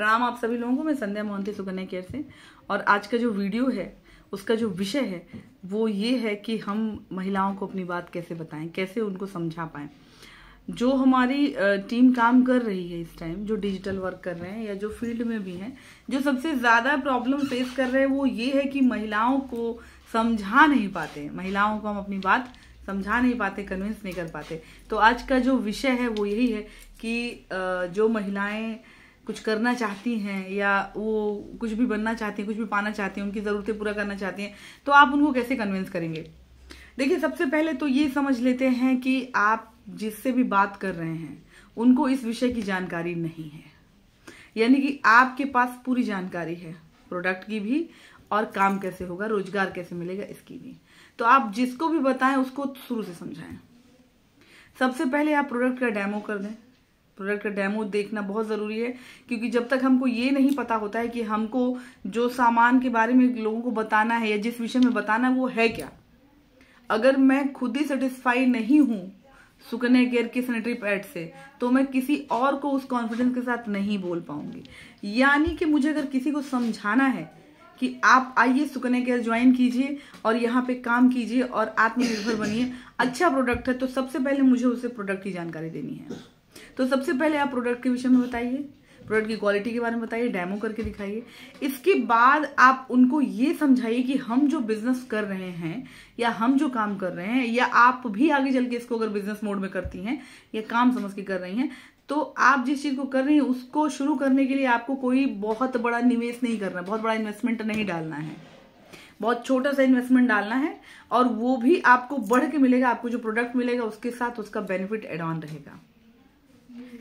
प्रणाम आप सभी लोगों को मैं संध्या मोहंती सुकन्या केयर से और आज का जो वीडियो है उसका जो विषय है वो ये है कि हम महिलाओं को अपनी बात कैसे बताएं कैसे उनको समझा पाएं जो हमारी टीम काम कर रही है इस टाइम जो डिजिटल वर्क कर रहे हैं या जो फील्ड में भी हैं जो सबसे ज़्यादा प्रॉब्लम फेस कर रहे हैं वो ये है कि महिलाओं को समझा नहीं पाते महिलाओं को हम अपनी बात समझा नहीं पाते कन्विंस नहीं कर पाते तो आज का जो विषय है वो यही है कि जो महिलाएं कुछ करना चाहती हैं या वो कुछ भी बनना चाहती हैं कुछ भी पाना चाहती हैं उनकी ज़रूरतें पूरा करना चाहती हैं तो आप उनको कैसे कन्विंस करेंगे देखिए सबसे पहले तो ये समझ लेते हैं कि आप जिससे भी बात कर रहे हैं उनको इस विषय की जानकारी नहीं है यानी कि आपके पास पूरी जानकारी है प्रोडक्ट की भी और काम कैसे होगा रोजगार कैसे मिलेगा इसकी भी तो आप जिसको भी बताएं उसको शुरू से समझाएं सबसे पहले आप प्रोडक्ट का डेमो कर दें प्रोडक्ट का डेमो देखना बहुत ज़रूरी है क्योंकि जब तक हमको ये नहीं पता होता है कि हमको जो सामान के बारे में लोगों को बताना है या जिस विषय में बताना वो है क्या अगर मैं खुद ही सेटिस्फाई नहीं हूँ सुकन्या केयर के सैनिटरी पैड से तो मैं किसी और को उस कॉन्फिडेंस के साथ नहीं बोल पाऊंगी यानी कि मुझे अगर किसी को समझाना है कि आप आइए सुकन्या केयर ज्वाइन कीजिए और यहाँ पे काम कीजिए और आत्मनिर्भर बनिए अच्छा प्रोडक्ट है तो सबसे पहले मुझे उसे प्रोडक्ट की जानकारी देनी है तो सबसे पहले आप प्रोडक्ट के विषय में बताइए प्रोडक्ट की क्वालिटी के बारे में बताइए डेमो करके दिखाइए इसके बाद आप उनको ये समझाइए कि हम जो बिजनेस कर रहे हैं या हम जो काम कर रहे हैं या आप भी आगे चल के इसको अगर बिजनेस मोड में करती हैं या काम समझ के कर रही हैं तो आप जिस चीज को कर रही हैं उसको शुरू करने के लिए आपको कोई बहुत बड़ा निवेश नहीं करना बहुत बड़ा इन्वेस्टमेंट नहीं डालना है बहुत छोटा सा इन्वेस्टमेंट डालना है और वो भी आपको बढ़ के मिलेगा आपको जो प्रोडक्ट मिलेगा उसके साथ उसका बेनिफिट एड ऑन रहेगा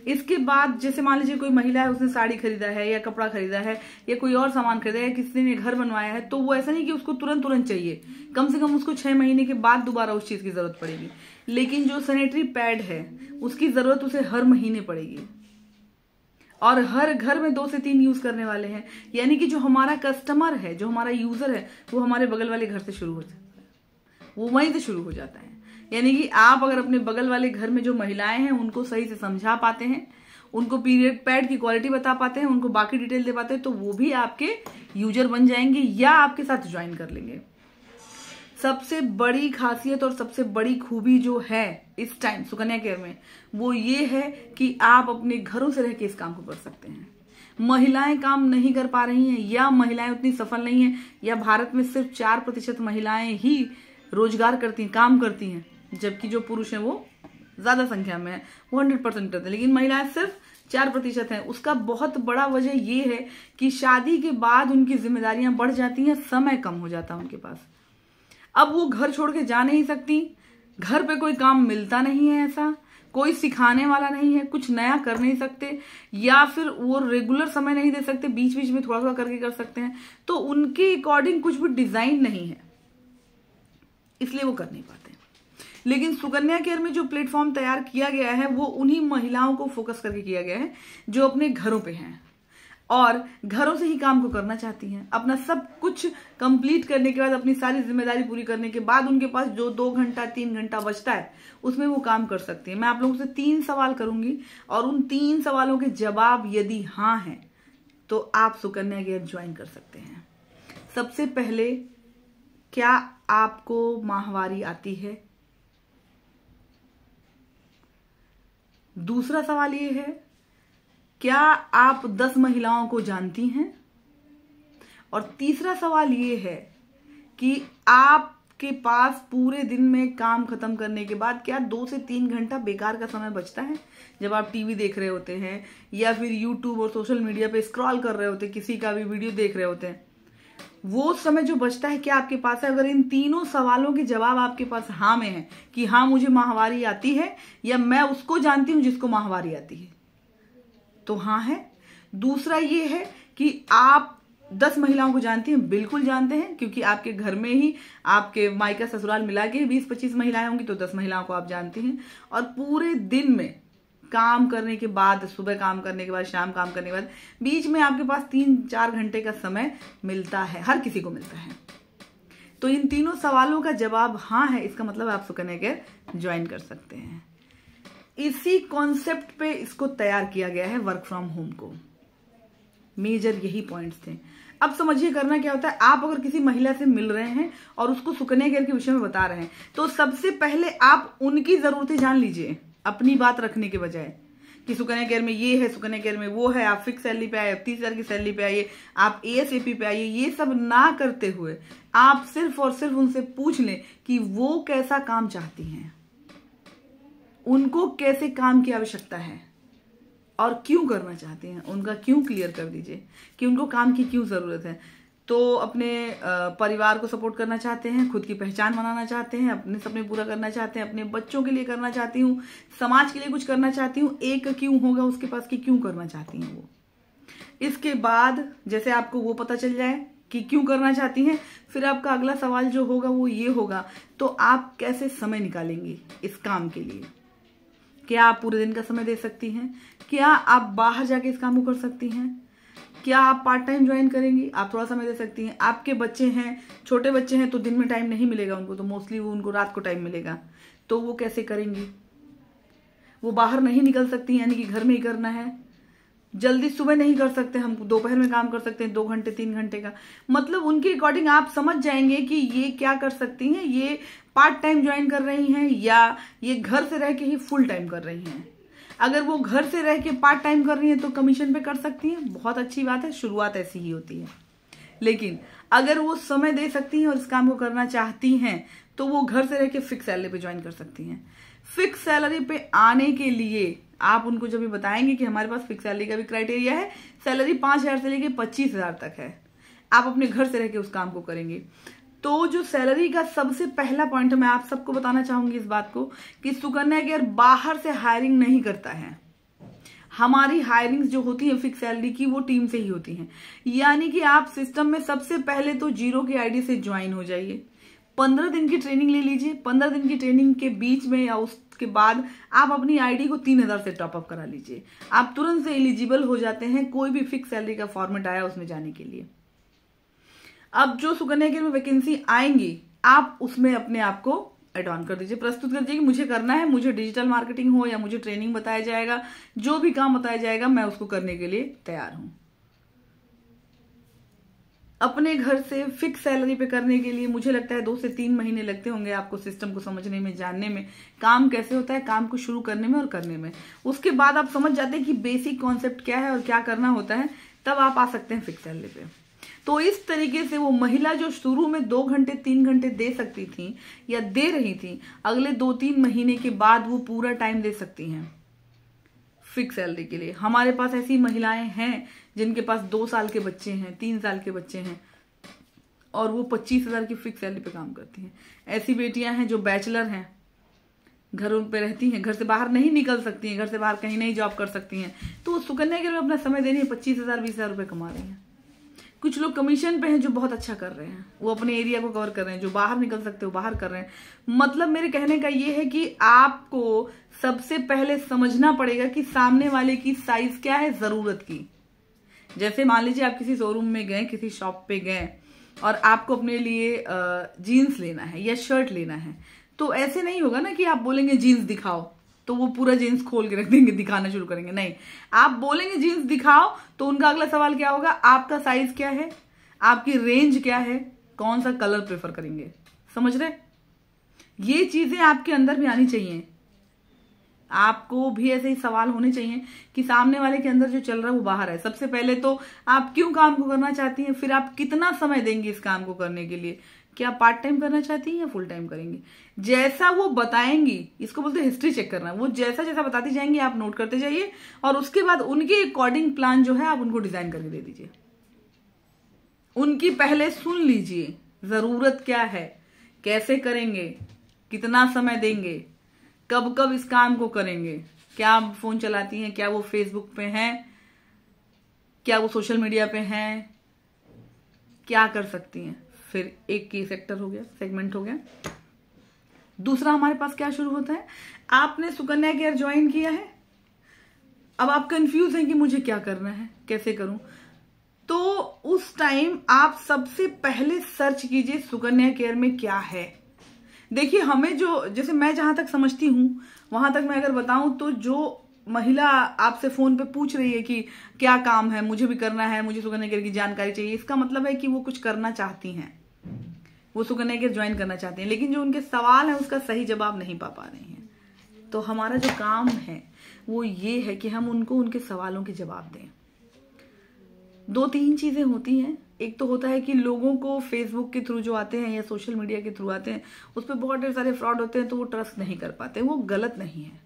इसके बाद जैसे मान लीजिए कोई महिला है उसने साड़ी खरीदा है या कपड़ा खरीदा है या कोई और सामान खरीदा है किसी ने घर बनवाया है तो वो ऐसा नहीं कि उसको तुरंत तुरंत चाहिए कम से कम उसको छह महीने के बाद दोबारा उस चीज की जरूरत पड़ेगी लेकिन जो सैनिटरी पैड है उसकी जरूरत उसे हर महीने पड़ेगी और हर घर में दो से तीन यूज करने वाले हैं यानी कि जो हमारा कस्टमर है जो हमारा यूजर है वो हमारे बगल वाले घर से शुरू हो जाता है वो वहीं से शुरू हो जाता है यानी कि आप अगर अपने बगल वाले घर में जो महिलाएं हैं उनको सही से समझा पाते हैं उनको पीरियड पैड की क्वालिटी बता पाते हैं उनको बाकी डिटेल दे पाते हैं तो वो भी आपके यूजर बन जाएंगे या आपके साथ ज्वाइन कर लेंगे सबसे बड़ी खासियत और सबसे बड़ी खूबी जो है इस टाइम सुकन्या केयर में वो ये है कि आप अपने घरों से रह के इस काम को कर सकते हैं महिलाएं काम नहीं कर पा रही हैं या महिलाएं उतनी सफल नहीं हैं या भारत में सिर्फ चार प्रतिशत महिलाएं ही रोजगार करती हैं काम करती हैं जबकि जो पुरुष है वो ज्यादा संख्या में है वो हंड्रेड परसेंट करते हैं लेकिन महिलाएं सिर्फ चार प्रतिशत है उसका बहुत बड़ा वजह ये है कि शादी के बाद उनकी जिम्मेदारियां बढ़ जाती हैं समय कम हो जाता है उनके पास अब वो घर छोड़ के जा नहीं सकती घर पे कोई काम मिलता नहीं है ऐसा कोई सिखाने वाला नहीं है कुछ नया कर नहीं सकते या फिर वो रेगुलर समय नहीं दे सकते बीच बीच में थोड़ा थोड़ा करके कर सकते हैं तो उनके अकॉर्डिंग कुछ भी डिजाइन नहीं है इसलिए वो कर नहीं पाते लेकिन सुकन्या केयर में जो प्लेटफॉर्म तैयार किया गया है वो उन्हीं महिलाओं को फोकस करके किया गया है जो अपने घरों पे हैं और घरों से ही काम को करना चाहती हैं अपना सब कुछ कंप्लीट करने के बाद अपनी सारी जिम्मेदारी पूरी करने के बाद उनके पास जो दो घंटा तीन घंटा बचता है उसमें वो काम कर सकती है मैं आप लोगों से तीन सवाल करूंगी और उन तीन सवालों के जवाब यदि हाँ है तो आप सुकन्या गेयर ज्वाइन कर सकते हैं सबसे पहले क्या आपको माहवारी आती है दूसरा सवाल ये है क्या आप दस महिलाओं को जानती हैं और तीसरा सवाल ये है कि आपके पास पूरे दिन में काम खत्म करने के बाद क्या दो से तीन घंटा बेकार का समय बचता है जब आप टीवी देख रहे होते हैं या फिर यूट्यूब और सोशल मीडिया पे स्क्रॉल कर रहे होते किसी का भी वीडियो देख रहे होते हैं वो समय जो बचता है क्या आपके पास है अगर इन तीनों सवालों के जवाब आपके पास हाँ में है कि हाँ मुझे माहवारी आती है या मैं उसको जानती हूं जिसको माहवारी आती है तो हाँ है दूसरा ये है कि आप दस महिलाओं को जानती हैं बिल्कुल जानते हैं क्योंकि आपके घर में ही आपके माई का ससुराल मिला के बीस पच्चीस महिलाएं होंगी तो दस महिलाओं को आप जानती हैं और पूरे दिन में काम करने के बाद सुबह काम करने के बाद शाम काम करने के बाद बीच में आपके पास तीन चार घंटे का समय मिलता है हर किसी को मिलता है तो इन तीनों सवालों का जवाब हाँ है इसका मतलब आप सुकन्या के ज्वाइन कर सकते हैं इसी कॉन्सेप्ट पे इसको तैयार किया गया है वर्क फ्रॉम होम को मेजर यही पॉइंट्स थे अब समझिए करना क्या होता है आप अगर किसी महिला से मिल रहे हैं और उसको सुकन्या केयर के विषय में बता रहे हैं तो सबसे पहले आप उनकी जरूरतें जान लीजिए अपनी बात रखने के बजाय कि सुकन्या केयर में ये है सुकन्या केयर में वो है आप फिक्स सैलरी पे आए तीस हजार की सैलरी पे आइए आप ए एस पे आइए ये सब ना करते हुए आप सिर्फ और सिर्फ उनसे पूछ लें कि वो कैसा काम चाहती हैं उनको कैसे काम की आवश्यकता है और क्यों करना चाहती हैं उनका क्यों क्लियर कर दीजिए कि उनको काम की क्यों ज़रूरत है तो अपने परिवार को सपोर्ट करना चाहते हैं खुद की पहचान बनाना चाहते हैं अपने सपने पूरा करना चाहते हैं अपने बच्चों के लिए करना चाहती हूँ समाज के लिए कुछ करना चाहती हूँ एक क्यों होगा उसके पास कि क्यों करना चाहती हैं वो इसके बाद जैसे आपको वो पता चल जाए कि क्यों करना चाहती हैं फिर आपका अगला सवाल जो होगा वो ये होगा तो आप कैसे समय निकालेंगे इस काम के लिए क्या आप पूरे दिन का समय दे सकती हैं क्या आप बाहर जाके इस काम को कर सकती हैं क्या आप पार्ट टाइम ज्वाइन करेंगी आप थोड़ा समय दे सकती हैं आपके बच्चे हैं छोटे बच्चे हैं तो दिन में टाइम नहीं मिलेगा उनको तो मोस्टली वो उनको रात को टाइम मिलेगा तो वो कैसे करेंगी वो बाहर नहीं निकल सकती यानी कि घर में ही करना है जल्दी सुबह नहीं कर सकते हम दोपहर में काम कर सकते हैं दो घंटे तीन घंटे का मतलब उनके अकॉर्डिंग आप समझ जाएंगे कि ये क्या कर सकती हैं ये पार्ट टाइम ज्वाइन कर रही हैं या ये घर से रह के ही फुल टाइम कर रही हैं अगर वो घर से रह के पार्ट टाइम कर रही है तो कमीशन पे कर सकती है बहुत अच्छी बात है शुरुआत ऐसी ही होती है लेकिन अगर वो समय दे सकती हैं और इस काम को करना चाहती हैं तो वो घर से रह के फिक्स सैलरी पे ज्वाइन कर सकती हैं फिक्स सैलरी पे आने के लिए आप उनको जब भी बताएंगे कि हमारे पास फिक्स सैलरी का भी क्राइटेरिया है सैलरी पांच हजार से लेके पच्चीस हजार तक है आप अपने घर से रह के उस काम को करेंगे तो जो सैलरी का सबसे पहला पॉइंट मैं आप सबको बताना चाहूंगी इस बात को कि सुकन्या केयर बाहर से हायरिंग नहीं करता है हमारी हायरिंग जो होती है फिक्स सैलरी की वो टीम से ही होती है यानी कि आप सिस्टम में सबसे पहले तो जीरो की आईडी से ज्वाइन हो जाइए पंद्रह दिन की ट्रेनिंग ले लीजिए पंद्रह दिन की ट्रेनिंग के बीच में या उसके बाद आप अपनी आईडी को तीन हजार से टॉपअप करा लीजिए आप तुरंत से एलिजिबल हो जाते हैं कोई भी फिक्स सैलरी का फॉर्मेट आया उसमें जाने के लिए अब जो सुकन्या के में वैकेंसी आएंगी आप उसमें अपने आप को एड ऑन कर दीजिए प्रस्तुत कर दीजिए कि मुझे करना है मुझे डिजिटल मार्केटिंग हो या मुझे ट्रेनिंग बताया जाएगा जो भी काम बताया जाएगा मैं उसको करने के लिए तैयार हूं अपने घर से फिक्स सैलरी पे करने के लिए मुझे लगता है दो से तीन महीने लगते होंगे आपको सिस्टम को समझने में जानने में काम कैसे होता है काम को शुरू करने में और करने में उसके बाद आप समझ जाते हैं कि बेसिक कॉन्सेप्ट क्या है और क्या करना होता है तब आप आ सकते हैं फिक्स सैलरी पे तो इस तरीके से वो महिला जो शुरू में दो घंटे तीन घंटे दे सकती थी या दे रही थी अगले दो तीन महीने के बाद वो पूरा टाइम दे सकती हैं फिक्स सैलरी के लिए हमारे पास ऐसी महिलाएं हैं जिनके पास दो साल के बच्चे हैं तीन साल के बच्चे हैं और वो पच्चीस हजार की फिक्स सैलरी पे काम करती हैं ऐसी बेटियां हैं जो बैचलर हैं घरों पे रहती हैं घर से बाहर नहीं निकल सकती हैं घर से बाहर कहीं नहीं जॉब कर सकती हैं तो सुकन्या के लिए अपना समय दे रही है पच्चीस हजार बीस हजार रुपये कमा रही हैं कुछ लोग कमीशन पे हैं जो बहुत अच्छा कर रहे हैं वो अपने एरिया को कवर कर रहे हैं जो बाहर निकल सकते हो बाहर कर रहे हैं मतलब मेरे कहने का ये है कि आपको सबसे पहले समझना पड़ेगा कि सामने वाले की साइज क्या है जरूरत की जैसे मान लीजिए आप किसी शोरूम में गए किसी शॉप पे गए और आपको अपने लिए जीन्स लेना है या शर्ट लेना है तो ऐसे नहीं होगा ना कि आप बोलेंगे जीन्स दिखाओ तो वो पूरा जीन्स खोल के रख देंगे दिखाना शुरू करेंगे नहीं आप बोलेंगे जीन्स दिखाओ तो उनका अगला सवाल क्या होगा आपका साइज क्या है आपकी रेंज क्या है कौन सा कलर प्रेफर करेंगे समझ रहे ये चीजें आपके अंदर भी आनी चाहिए आपको भी ऐसे ही सवाल होने चाहिए कि सामने वाले के अंदर जो चल रहा है वो बाहर है सबसे पहले तो आप क्यों काम को करना चाहती हैं फिर आप कितना समय देंगे इस काम को करने के लिए कि आप पार्ट टाइम करना चाहती हैं या फुल टाइम करेंगे जैसा वो बताएंगी इसको बोलते हिस्ट्री चेक करना वो जैसा जैसा बताती जाएंगी आप नोट करते जाइए और उसके बाद उनके अकॉर्डिंग प्लान जो है आप उनको डिजाइन करके दे दीजिए उनकी पहले सुन लीजिए जरूरत क्या है कैसे करेंगे कितना समय देंगे कब कब इस काम को करेंगे क्या आप फोन चलाती हैं क्या वो फेसबुक पे हैं क्या वो सोशल मीडिया पे हैं क्या कर सकती हैं फिर एक की सेक्टर हो गया सेगमेंट हो गया दूसरा हमारे पास क्या शुरू होता है आपने सुकन्या केयर ज्वाइन किया है अब आप कंफ्यूज हैं कि मुझे क्या करना है कैसे करूं तो उस टाइम आप सबसे पहले सर्च कीजिए सुकन्या केयर में क्या है देखिए हमें जो जैसे मैं जहां तक समझती हूं वहां तक मैं अगर बताऊं तो जो महिला आपसे फोन पे पूछ रही है कि क्या काम है मुझे भी करना है मुझे सुकन्या केयर की जानकारी चाहिए इसका मतलब है कि वो कुछ करना चाहती हैं वो सुकन्या के ज्वाइन करना चाहते हैं लेकिन जो उनके सवाल हैं उसका सही जवाब नहीं पा पा रहे हैं तो हमारा जो काम है वो ये है कि हम उनको उनके सवालों के जवाब दें दो तीन चीज़ें होती हैं एक तो होता है कि लोगों को फेसबुक के थ्रू जो आते हैं या सोशल मीडिया के थ्रू आते हैं उस पर बहुत ढेर सारे फ्रॉड होते हैं तो वो ट्रस्ट नहीं कर पाते वो गलत नहीं है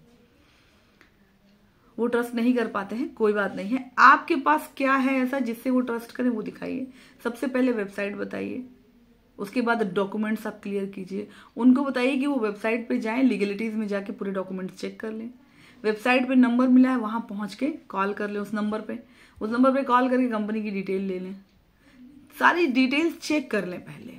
वो ट्रस्ट नहीं कर पाते हैं कोई बात नहीं है आपके पास क्या है ऐसा जिससे वो ट्रस्ट करें वो दिखाइए सबसे पहले वेबसाइट बताइए उसके बाद डॉक्यूमेंट्स आप क्लियर कीजिए उनको बताइए कि वो वेबसाइट पे जाएं लीगलिटीज़ में जाके पूरे डॉक्यूमेंट्स चेक कर लें वेबसाइट पे नंबर मिला है वहाँ पहुँच के कॉल कर लें उस नंबर पे उस नंबर पे कॉल करके कंपनी की डिटेल ले लें सारी डिटेल्स चेक कर लें पहले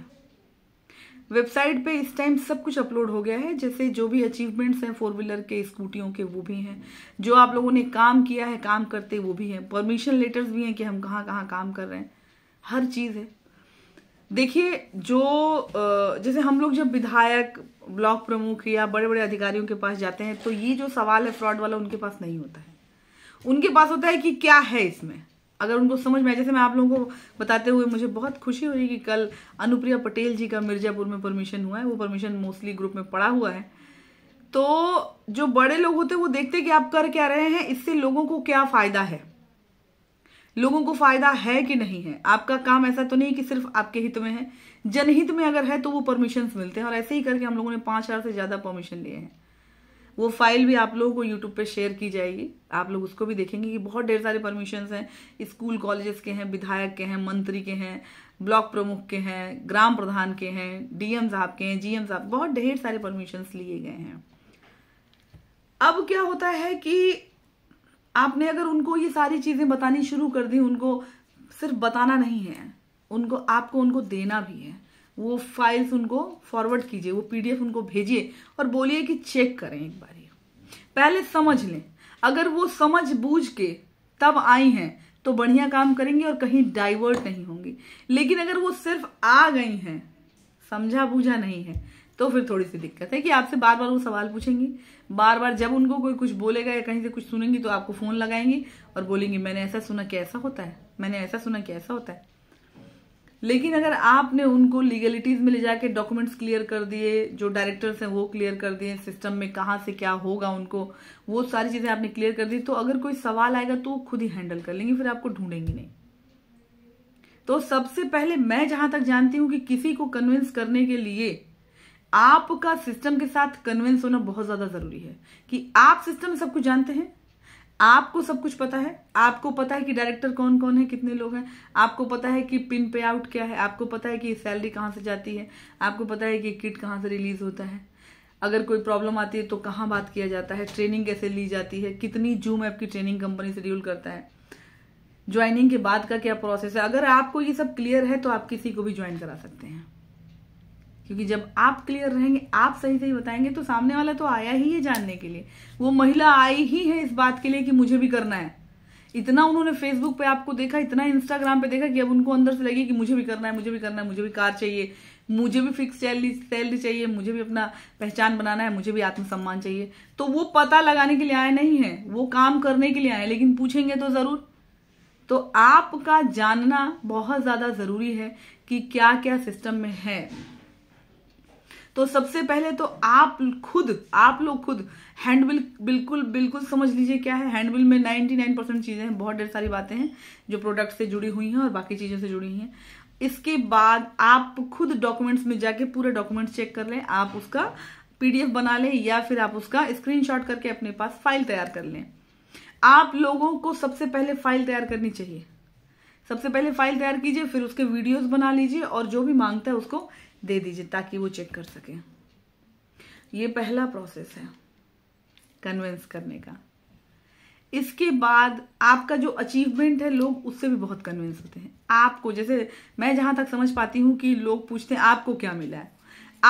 वेबसाइट पे इस टाइम सब कुछ अपलोड हो गया है जैसे जो भी अचीवमेंट्स हैं फोर व्हीलर के स्कूटियों के वो भी हैं जो आप लोगों ने काम किया है काम करते वो भी हैं परमिशन लेटर्स भी हैं कि हम कहाँ कहाँ काम कर रहे हैं हर चीज़ है देखिए जो जैसे हम लोग जब विधायक ब्लॉक प्रमुख या बड़े बड़े अधिकारियों के पास जाते हैं तो ये जो सवाल है फ्रॉड वाला उनके पास नहीं होता है उनके पास होता है कि क्या है इसमें अगर उनको समझ में आए जैसे मैं आप लोगों को बताते हुए मुझे बहुत खुशी हुई कि कल अनुप्रिया पटेल जी का मिर्जापुर में परमिशन हुआ है वो परमिशन मोस्टली ग्रुप में पड़ा हुआ है तो जो बड़े लोग होते हैं वो देखते हैं कि आप कर क्या रहे हैं इससे लोगों को क्या फायदा है लोगों को फायदा है कि नहीं है आपका काम ऐसा तो नहीं कि सिर्फ आपके हित में है जनहित में अगर है तो वो परमिशन मिलते हैं और ऐसे ही करके हम लोगों ने पांच हजार से ज्यादा परमिशन लिए हैं वो फाइल भी आप लोगों को यूट्यूब पे शेयर की जाएगी आप लोग उसको भी देखेंगे कि बहुत ढेर सारे परमिशन हैं स्कूल कॉलेजेस के हैं विधायक के हैं मंत्री के हैं ब्लॉक प्रमुख के हैं ग्राम प्रधान के हैं डीएम साहब के हैं जीएम साहब बहुत ढेर सारे परमिशन लिए गए हैं अब क्या होता है कि आपने अगर उनको ये सारी चीजें बतानी शुरू कर दी उनको सिर्फ बताना नहीं है उनको आपको उनको देना भी है वो फाइल्स उनको फॉरवर्ड कीजिए वो पीडीएफ उनको भेजिए और बोलिए कि चेक करें एक बार पहले समझ लें अगर वो समझ बूझ के तब आई हैं तो बढ़िया काम करेंगे और कहीं डाइवर्ट नहीं होंगी लेकिन अगर वो सिर्फ आ गई हैं समझा बूझा नहीं है तो फिर थोड़ी सी दिक्कत है कि आपसे बार बार वो सवाल पूछेंगी बार बार जब उनको कोई कुछ बोलेगा या कहीं से कुछ सुनेंगी तो आपको फोन लगाएंगी और बोलेंगी मैंने ऐसा सुना कि ऐसा होता है मैंने ऐसा सुना कि ऐसा होता है लेकिन अगर आपने उनको लीगलिटीज में ले जाके डॉक्यूमेंट्स क्लियर कर दिए जो डायरेक्टर्स हैं वो क्लियर कर दिए सिस्टम में कहाँ से क्या होगा उनको वो सारी चीजें आपने क्लियर कर दी तो अगर कोई सवाल आएगा तो खुद ही हैंडल कर लेंगे फिर आपको ढूंढेंगी नहीं तो सबसे पहले मैं जहां तक जानती हूं कि किसी को कन्विंस करने के लिए आपका सिस्टम के साथ कन्विंस होना बहुत ज्यादा जरूरी है कि आप सिस्टम सब कुछ जानते हैं आपको सब कुछ पता है आपको पता है कि डायरेक्टर कौन कौन है कितने लोग हैं आपको पता है कि पिन पे आउट क्या है आपको पता है कि सैलरी कहां से जाती है आपको पता है कि किट कहां से रिलीज होता है अगर कोई प्रॉब्लम आती है तो कहां बात किया जाता है ट्रेनिंग कैसे ली जाती है कितनी जूम ऐप की ट्रेनिंग कंपनी शेड्यूल करता है ज्वाइनिंग के बाद का क्या प्रोसेस है अगर आपको ये सब क्लियर है तो आप किसी को भी ज्वाइन करा सकते हैं क्योंकि जब आप क्लियर रहेंगे आप सही सही बताएंगे तो सामने वाला तो आया ही है जानने के लिए वो महिला आई ही है इस बात के लिए कि मुझे भी करना है इतना उन्होंने फेसबुक पे आपको देखा इतना इंस्टाग्राम पे देखा कि अब उनको अंदर से लगे कि मुझे भी करना है मुझे भी करना है मुझे भी कार चाहिए मुझे भी फिक्स सैलरी चाहिए मुझे भी अपना पहचान बनाना है मुझे भी आत्मसम्मान चाहिए तो वो पता लगाने के लिए आए नहीं है वो काम करने के लिए आए लेकिन पूछेंगे तो जरूर तो आपका जानना बहुत ज्यादा जरूरी है कि क्या क्या सिस्टम में है तो सबसे पहले तो आप खुद आप लोग खुद हैंडबिल बिल्कुल बिल्कुल समझ लीजिए क्या है हैंडबिल में 99 परसेंट चीज़ें हैं बहुत ढेर सारी बातें हैं जो प्रोडक्ट से जुड़ी हुई हैं और बाकी चीज़ों से जुड़ी हुई हैं इसके बाद आप खुद डॉक्यूमेंट्स में जाके पूरे डॉक्यूमेंट्स चेक कर लें आप उसका पीडीएफ बना लें या फिर आप उसका स्क्रीन करके अपने पास फाइल तैयार कर लें आप लोगों को सबसे पहले फाइल तैयार करनी चाहिए सबसे पहले फाइल तैयार कीजिए फिर उसके वीडियोस बना लीजिए और जो भी मांगता है उसको दे दीजिए ताकि वो चेक कर सकें ये पहला प्रोसेस है कन्वेंस करने का इसके बाद आपका जो अचीवमेंट है लोग उससे भी बहुत कन्विंस होते हैं आपको जैसे मैं जहां तक समझ पाती हूं कि लोग पूछते हैं आपको क्या मिला है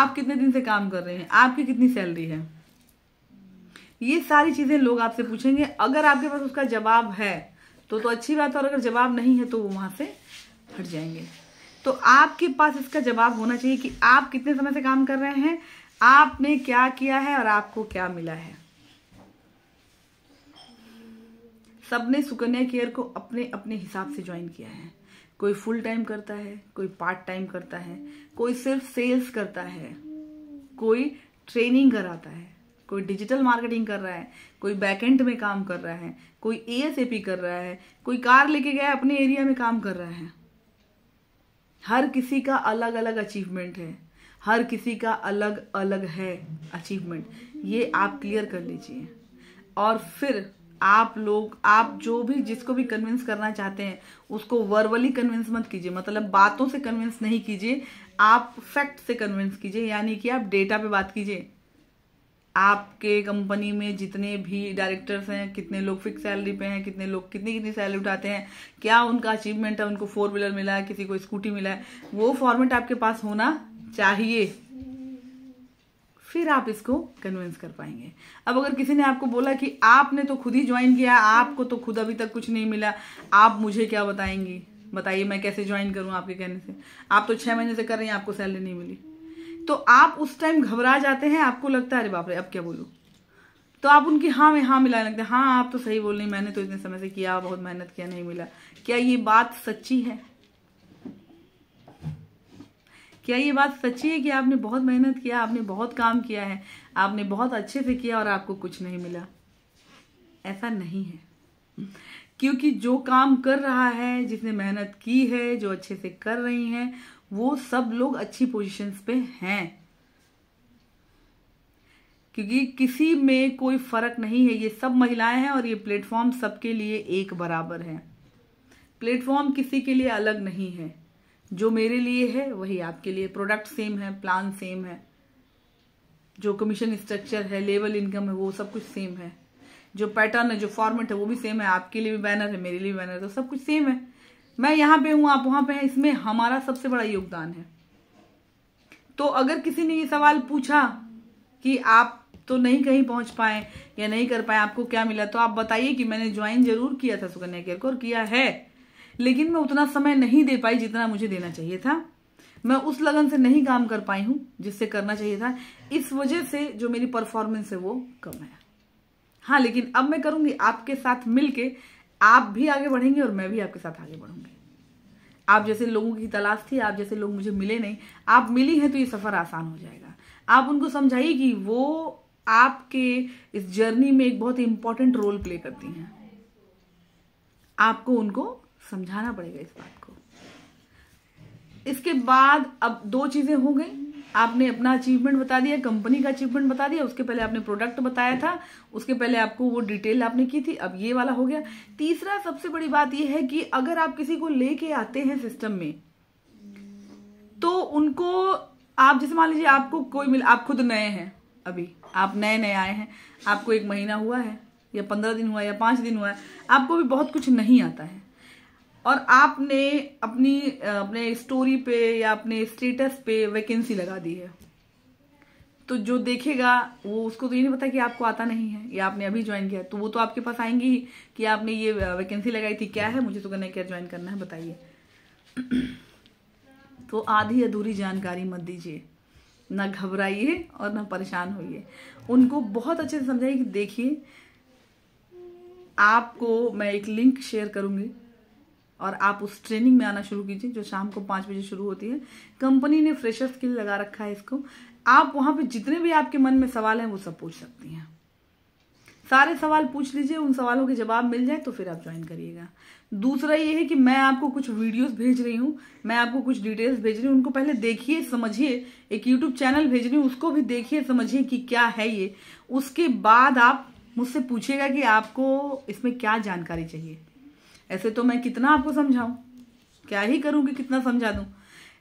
आप कितने दिन से काम कर रहे हैं आपकी कितनी सैलरी है ये सारी चीजें लोग आपसे पूछेंगे अगर आपके पास उसका जवाब है तो तो अच्छी बात है और अगर जवाब नहीं है तो वो वहां से हट जाएंगे तो आपके पास इसका जवाब होना चाहिए कि आप कितने समय से काम कर रहे हैं आपने क्या किया है और आपको क्या मिला है सबने सुकन्या केयर को अपने अपने हिसाब से ज्वाइन किया है कोई फुल टाइम करता है कोई पार्ट टाइम करता है कोई सिर्फ सेल्स करता है कोई ट्रेनिंग कराता है कोई डिजिटल मार्केटिंग कर रहा है कोई बैकएंड में काम कर रहा है कोई एएसएपी कर रहा है कोई कार लेके गया अपने एरिया में काम कर रहा है हर किसी का अलग अलग अचीवमेंट है हर किसी का अलग अलग है अचीवमेंट ये आप क्लियर कर लीजिए और फिर आप लोग आप जो भी जिसको भी कन्विंस करना चाहते हैं उसको वर्बली कन्विंस मत कीजिए मतलब बातों से कन्विंस नहीं कीजिए आप फैक्ट से कन्विंस कीजिए यानी कि आप डेटा पे बात कीजिए आपके कंपनी में जितने भी डायरेक्टर्स हैं कितने लोग फिक्स सैलरी पे हैं कितने लोग कितनी कितनी सैलरी उठाते हैं क्या उनका अचीवमेंट है उनको फोर व्हीलर मिला है किसी को स्कूटी मिला है वो फॉर्मेट आपके पास होना चाहिए फिर आप इसको कन्विंस कर पाएंगे अब अगर किसी ने आपको बोला कि आपने तो खुद ही ज्वाइन किया आपको तो खुद अभी तक कुछ नहीं मिला आप मुझे क्या बताएंगी बताइए मैं कैसे ज्वाइन करूं आपके कहने से आप तो छह महीने से कर रहे हैं आपको सैलरी नहीं मिली तो आप उस टाइम घबरा जाते हैं आपको लगता है अरे बाप रे अब क्या बोलूँ तो आप उनकी हाँ में हाँ मिलाने लगते हैं हाँ आप तो सही बोल रही मैंने तो इतने समय से किया बहुत मेहनत किया नहीं मिला क्या ये बात सच्ची है क्या ये बात सच्ची है कि आपने बहुत मेहनत किया आपने बहुत काम किया है आपने बहुत अच्छे से किया और आपको कुछ नहीं मिला ऐसा नहीं है क्योंकि जो काम कर रहा है जिसने मेहनत की है जो अच्छे से कर रही हैं वो सब लोग अच्छी पोजीशंस पे हैं क्योंकि किसी में कोई फर्क नहीं है ये सब महिलाएं हैं और ये प्लेटफॉर्म सबके लिए एक बराबर है प्लेटफॉर्म किसी के लिए अलग नहीं है जो मेरे लिए है वही आपके लिए प्रोडक्ट सेम है प्लान सेम है जो कमीशन स्ट्रक्चर है लेवल इनकम है वो सब कुछ सेम है जो पैटर्न है जो फॉर्मेट है वो भी सेम है आपके लिए भी बैनर है मेरे लिए भी बैनर है तो सब कुछ सेम है मैं यहाँ पे हूँ आप वहां पे हैं इसमें हमारा सबसे बड़ा योगदान है तो अगर किसी ने ये सवाल पूछा कि आप तो नहीं कहीं पहुंच पाए या नहीं कर पाए आपको क्या मिला तो आप बताइए कि मैंने ज्वाइन जरूर किया था सुकन्या केयर को और किया है लेकिन मैं उतना समय नहीं दे पाई जितना मुझे देना चाहिए था मैं उस लगन से नहीं काम कर पाई हूं जिससे करना चाहिए था इस वजह से जो मेरी परफॉर्मेंस है वो कम है हाँ लेकिन अब मैं करूंगी आपके साथ मिलके आप भी आगे बढ़ेंगे और मैं भी आपके साथ आगे बढ़ूंगी आप जैसे लोगों की तलाश थी आप जैसे लोग मुझे मिले नहीं आप मिली हैं तो ये सफ़र आसान हो जाएगा आप उनको समझाइए कि वो आपके इस जर्नी में एक बहुत इंपॉर्टेंट रोल प्ले करती हैं आपको उनको समझाना पड़ेगा इस बात को इसके बाद अब दो चीज़ें हो गई आपने अपना अचीवमेंट बता दिया कंपनी का अचीवमेंट बता दिया उसके पहले आपने प्रोडक्ट बताया था उसके पहले आपको वो डिटेल आपने की थी अब ये वाला हो गया तीसरा सबसे बड़ी बात यह है कि अगर आप किसी को लेके आते हैं सिस्टम में तो उनको आप जैसे मान लीजिए आपको कोई मिल आप खुद नए हैं अभी आप नए नए आए हैं आपको एक महीना हुआ है या पंद्रह दिन हुआ है या पांच दिन हुआ है आपको भी बहुत कुछ नहीं आता है और आपने अपनी अपने स्टोरी पे या अपने स्टेटस पे वैकेंसी लगा दी है तो जो देखेगा वो उसको तो ये नहीं पता कि आपको आता नहीं है या आपने अभी ज्वाइन किया तो वो तो आपके पास आएंगी ही कि आपने ये वैकेंसी लगाई थी क्या है मुझे तो करना क्या ज्वाइन करना है बताइए तो आधी अधूरी जानकारी मत दीजिए ना घबराइए और ना परेशान होइए उनको बहुत अच्छे से समझाइए कि देखिए आपको मैं एक लिंक शेयर करूंगी और आप उस ट्रेनिंग में आना शुरू कीजिए जो शाम को पाँच बजे शुरू होती है कंपनी ने फ्रेशर्स के लिए लगा रखा है इसको आप वहाँ पे जितने भी आपके मन में सवाल हैं वो सब पूछ सकती हैं सारे सवाल पूछ लीजिए उन सवालों के जवाब मिल जाए तो फिर आप ज्वाइन करिएगा दूसरा ये है कि मैं आपको कुछ वीडियोस भेज रही हूँ मैं आपको कुछ डिटेल्स भेज रही हूँ उनको पहले देखिए समझिए एक यूट्यूब चैनल भेज रही हूँ उसको भी देखिए समझिए कि क्या है ये उसके बाद आप मुझसे पूछिएगा कि आपको इसमें क्या जानकारी चाहिए ऐसे तो मैं कितना आपको समझाऊं क्या ही करूं कि कितना समझा दूं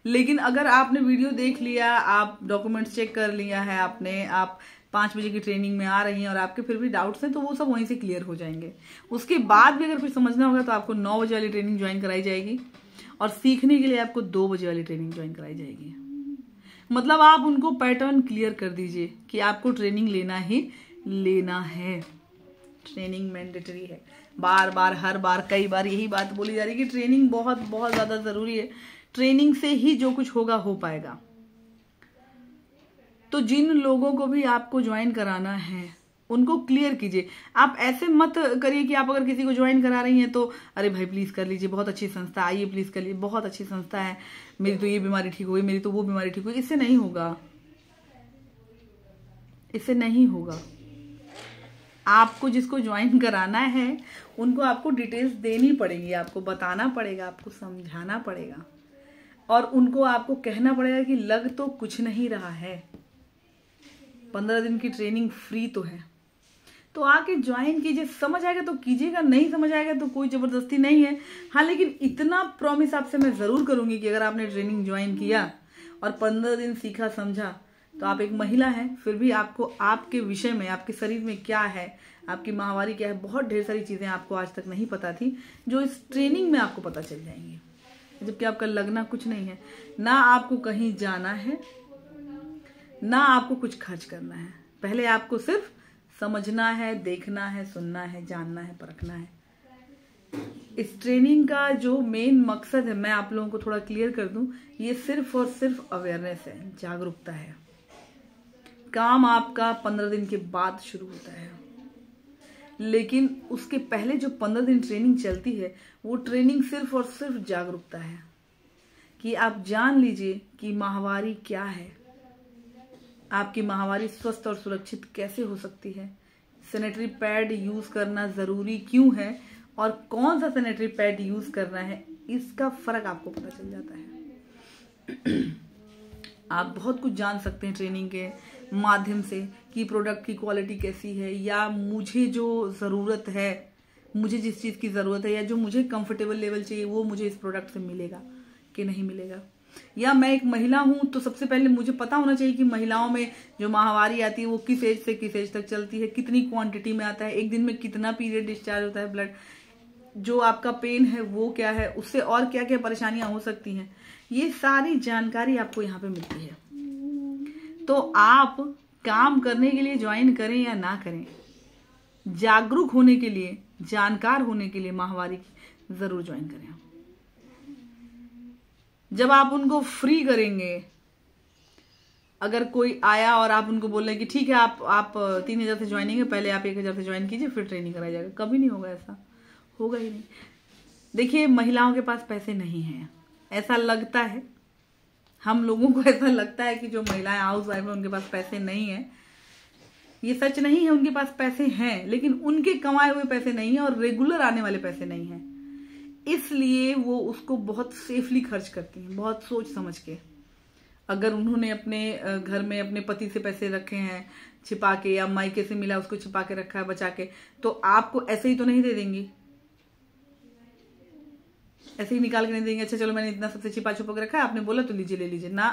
लेकिन अगर आपने वीडियो देख लिया आप डॉक्यूमेंट्स चेक कर लिया है आपने आप पांच बजे की ट्रेनिंग में आ रही हैं और आपके फिर भी डाउट्स हैं तो वो सब वहीं से क्लियर हो जाएंगे उसके बाद भी अगर कुछ समझना होगा तो आपको नौ बजे वाली ट्रेनिंग ज्वाइन कराई जाएगी और सीखने के लिए आपको दो बजे वाली ट्रेनिंग ज्वाइन कराई जाएगी मतलब आप उनको पैटर्न क्लियर कर दीजिए कि आपको ट्रेनिंग लेना ही लेना है ट्रेनिंग मैंडेटरी है बार बार हर बार कई बार यही बात बोली जा रही है कि ट्रेनिंग बहुत बहुत ज़्यादा ज़रूरी है ट्रेनिंग से ही जो कुछ होगा हो पाएगा तो जिन लोगों को भी आपको ज्वाइन कराना है उनको क्लियर कीजिए आप ऐसे मत करिए कि आप अगर किसी को ज्वाइन करा रही हैं तो अरे भाई प्लीज़ कर लीजिए बहुत अच्छी संस्था आइए प्लीज़ कर लीजिए बहुत अच्छी संस्था है मेरी तो ये बीमारी ठीक गई मेरी तो वो बीमारी ठीक हुई इससे नहीं होगा इससे नहीं होगा आपको जिसको ज्वाइन कराना है उनको आपको डिटेल्स देनी पड़ेगी आपको बताना पड़ेगा आपको समझाना पड़ेगा और उनको आपको कहना पड़ेगा कि लग तो कुछ नहीं रहा है पंद्रह दिन की ट्रेनिंग फ्री तो है तो आके ज्वाइन कीजिए समझ आएगा तो कीजिएगा नहीं समझ आएगा तो कोई जबरदस्ती नहीं है हाँ लेकिन इतना प्रॉमिस आपसे मैं जरूर करूंगी कि अगर आपने ट्रेनिंग ज्वाइन किया और पंद्रह दिन सीखा समझा तो आप एक महिला हैं फिर भी आपको आपके विषय में आपके शरीर में क्या है आपकी महावारी क्या है बहुत ढेर सारी चीज़ें आपको आज तक नहीं पता थी जो इस ट्रेनिंग में आपको पता चल जाएंगी जबकि आपका लगना कुछ नहीं है ना आपको कहीं जाना है ना आपको कुछ खर्च करना है पहले आपको सिर्फ समझना है देखना है सुनना है जानना है परखना है इस ट्रेनिंग का जो मेन मकसद है मैं आप लोगों को थोड़ा क्लियर कर दूं ये सिर्फ और सिर्फ अवेयरनेस है जागरूकता है काम आपका पंद्रह दिन के बाद शुरू होता है लेकिन उसके पहले जो पंद्रह दिन ट्रेनिंग चलती है वो ट्रेनिंग सिर्फ और सिर्फ जागरूकता है कि आप जान लीजिए कि माहवारी क्या है आपकी माहवारी स्वस्थ और सुरक्षित कैसे हो सकती है सैनिटरी पैड यूज़ करना ज़रूरी क्यों है और कौन सा सैनिटरी पैड यूज़ करना है इसका फ़र्क आपको पता चल जाता है आप बहुत कुछ जान सकते हैं ट्रेनिंग के माध्यम से कि प्रोडक्ट की क्वालिटी कैसी है या मुझे जो ज़रूरत है मुझे जिस चीज़ की ज़रूरत है या जो मुझे कंफर्टेबल लेवल चाहिए वो मुझे इस प्रोडक्ट से मिलेगा कि नहीं मिलेगा या मैं एक महिला हूं तो सबसे पहले मुझे पता होना चाहिए कि महिलाओं में जो माहवारी आती है वो किस एज से किस एज तक चलती है कितनी क्वांटिटी में आता है एक दिन में कितना पीरियड डिस्चार्ज होता है ब्लड जो आपका पेन है वो क्या है उससे और क्या क्या परेशानियां हो सकती हैं ये सारी जानकारी आपको यहाँ पे मिलती है तो आप काम करने के लिए ज्वाइन करें या ना करें जागरूक होने के लिए जानकार होने के लिए माहवारी जरूर ज्वाइन करें आप जब आप उनको फ्री करेंगे अगर कोई आया और आप उनको बोल रहे कि ठीक है आप आप तीन हजार से ज्वाइनिंग है पहले आप एक हजार से ज्वाइन कीजिए फिर ट्रेनिंग कराया जाएगा कभी नहीं होगा ऐसा होगा ही नहीं देखिए महिलाओं के पास पैसे नहीं है ऐसा लगता है हम लोगों को ऐसा लगता है कि जो महिलाएं हाउस वाइफ है उनके पास पैसे नहीं है ये सच नहीं है उनके पास पैसे हैं लेकिन उनके कमाए हुए पैसे नहीं है और रेगुलर आने वाले पैसे नहीं है इसलिए वो उसको बहुत सेफली खर्च करती हैं बहुत सोच समझ के अगर उन्होंने अपने घर में अपने पति से पैसे रखे हैं छिपा के या मायके से मिला उसको छिपा के रखा है बचा के तो आपको ऐसे ही तो नहीं दे देंगी ऐसे ही निकाल के नहीं देंगे अच्छा चलो मैंने इतना सबसे छिपा छुपा रखा है आपने बोला तो लीजिए ले लीजिए ना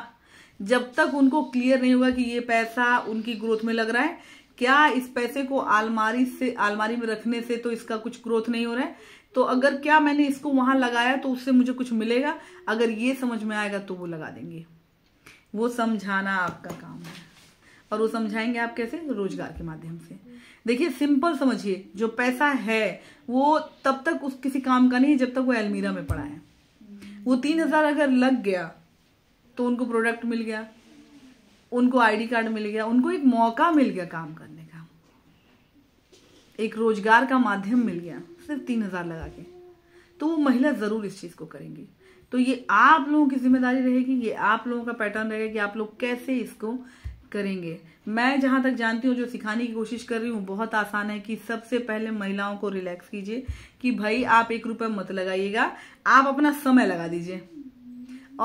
जब तक उनको क्लियर नहीं होगा कि ये पैसा उनकी ग्रोथ में लग रहा है क्या इस पैसे को आलमारी से आलमारी में रखने से तो इसका कुछ ग्रोथ नहीं हो रहा है तो अगर क्या मैंने इसको वहां लगाया तो उससे मुझे कुछ मिलेगा अगर ये समझ में आएगा तो वो लगा देंगे वो समझाना आपका काम है और वो समझाएंगे आप कैसे रोजगार के माध्यम से देखिए सिंपल समझिए जो पैसा है वो तब तक उस किसी काम का नहीं जब तक वो अलमीरा में पड़ा है वो तीन हजार अगर लग गया तो उनको प्रोडक्ट मिल गया उनको आईडी कार्ड मिल गया उनको एक मौका मिल गया काम करने का एक रोजगार का माध्यम मिल गया सिर्फ तीन हजार लगा के तो वो महिला जरूर इस चीज को करेंगी तो ये आप लोगों की जिम्मेदारी रहेगी ये आप लोगों का पैटर्न रहेगा कि आप लोग कैसे इसको करेंगे मैं जहां तक जानती हूँ जो सिखाने की कोशिश कर रही हूँ बहुत आसान है कि सबसे पहले महिलाओं को रिलैक्स कीजिए कि भाई आप एक रुपये मत लगाइएगा आप अपना समय लगा दीजिए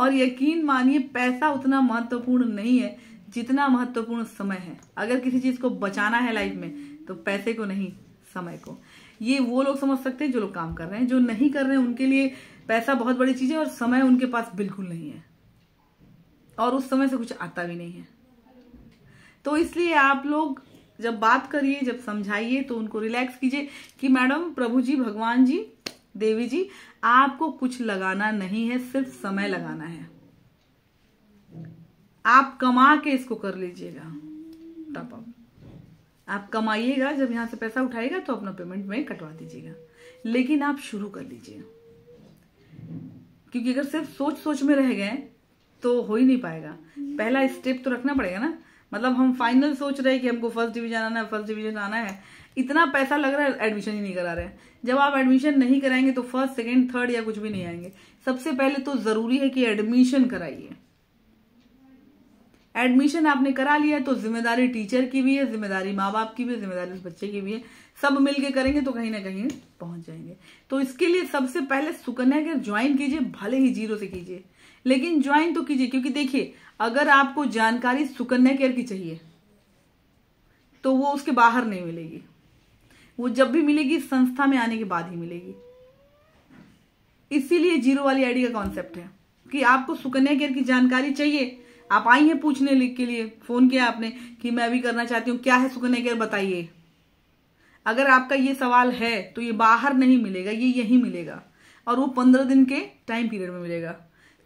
और यकीन मानिए पैसा उतना महत्वपूर्ण नहीं है जितना महत्वपूर्ण समय है अगर किसी चीज को बचाना है लाइफ में तो पैसे को नहीं समय को ये वो लोग समझ सकते हैं जो लोग काम कर रहे हैं जो नहीं कर रहे हैं उनके लिए पैसा बहुत बड़ी चीज है और समय उनके पास बिल्कुल नहीं है और उस समय से कुछ आता भी नहीं है तो इसलिए आप लोग जब बात करिए जब समझाइए तो उनको रिलैक्स कीजिए कि मैडम प्रभु जी भगवान जी देवी जी आपको कुछ लगाना नहीं है सिर्फ समय लगाना है आप कमा के इसको कर लीजिएगा टॉप अप आप कमाइएगा जब यहां से पैसा उठाएगा तो अपना पेमेंट में कटवा दीजिएगा लेकिन आप शुरू कर लीजिए क्योंकि अगर सिर्फ सोच सोच में रह गए तो हो ही नहीं पाएगा पहला स्टेप तो रखना पड़ेगा ना मतलब हम फाइनल सोच रहे हैं कि हमको फर्स्ट डिवीजन आना है फर्स्ट डिवीजन आना है इतना पैसा लग रहा है एडमिशन ही नहीं करा रहे हैं जब आप एडमिशन नहीं कराएंगे तो फर्स्ट सेकेंड थर्ड या कुछ भी नहीं आएंगे सबसे पहले तो जरूरी है कि एडमिशन कराइए एडमिशन आपने करा लिया तो जिम्मेदारी टीचर की भी है जिम्मेदारी माँ बाप की भी है जिम्मेदारी उस बच्चे की भी है सब मिलके करेंगे तो कहीं ना कहीं पहुंच जाएंगे तो इसके लिए सबसे पहले सुकन्या के ज्वाइन कीजिए भले ही जीरो से कीजिए लेकिन ज्वाइन तो कीजिए क्योंकि देखिए अगर आपको जानकारी सुकन्या केयर की चाहिए तो वो उसके बाहर नहीं मिलेगी वो जब भी मिलेगी संस्था में आने के बाद ही मिलेगी इसीलिए जीरो वाली आईडी का कॉन्सेप्ट है कि आपको सुकन्या केयर की जानकारी चाहिए आप आई हैं पूछने के लिए फोन किया आपने कि मैं अभी करना चाहती हूँ क्या है सुकन्या केयर बताइए अगर आपका ये सवाल है तो ये बाहर नहीं मिलेगा ये यही मिलेगा और वो पंद्रह दिन के टाइम पीरियड में मिलेगा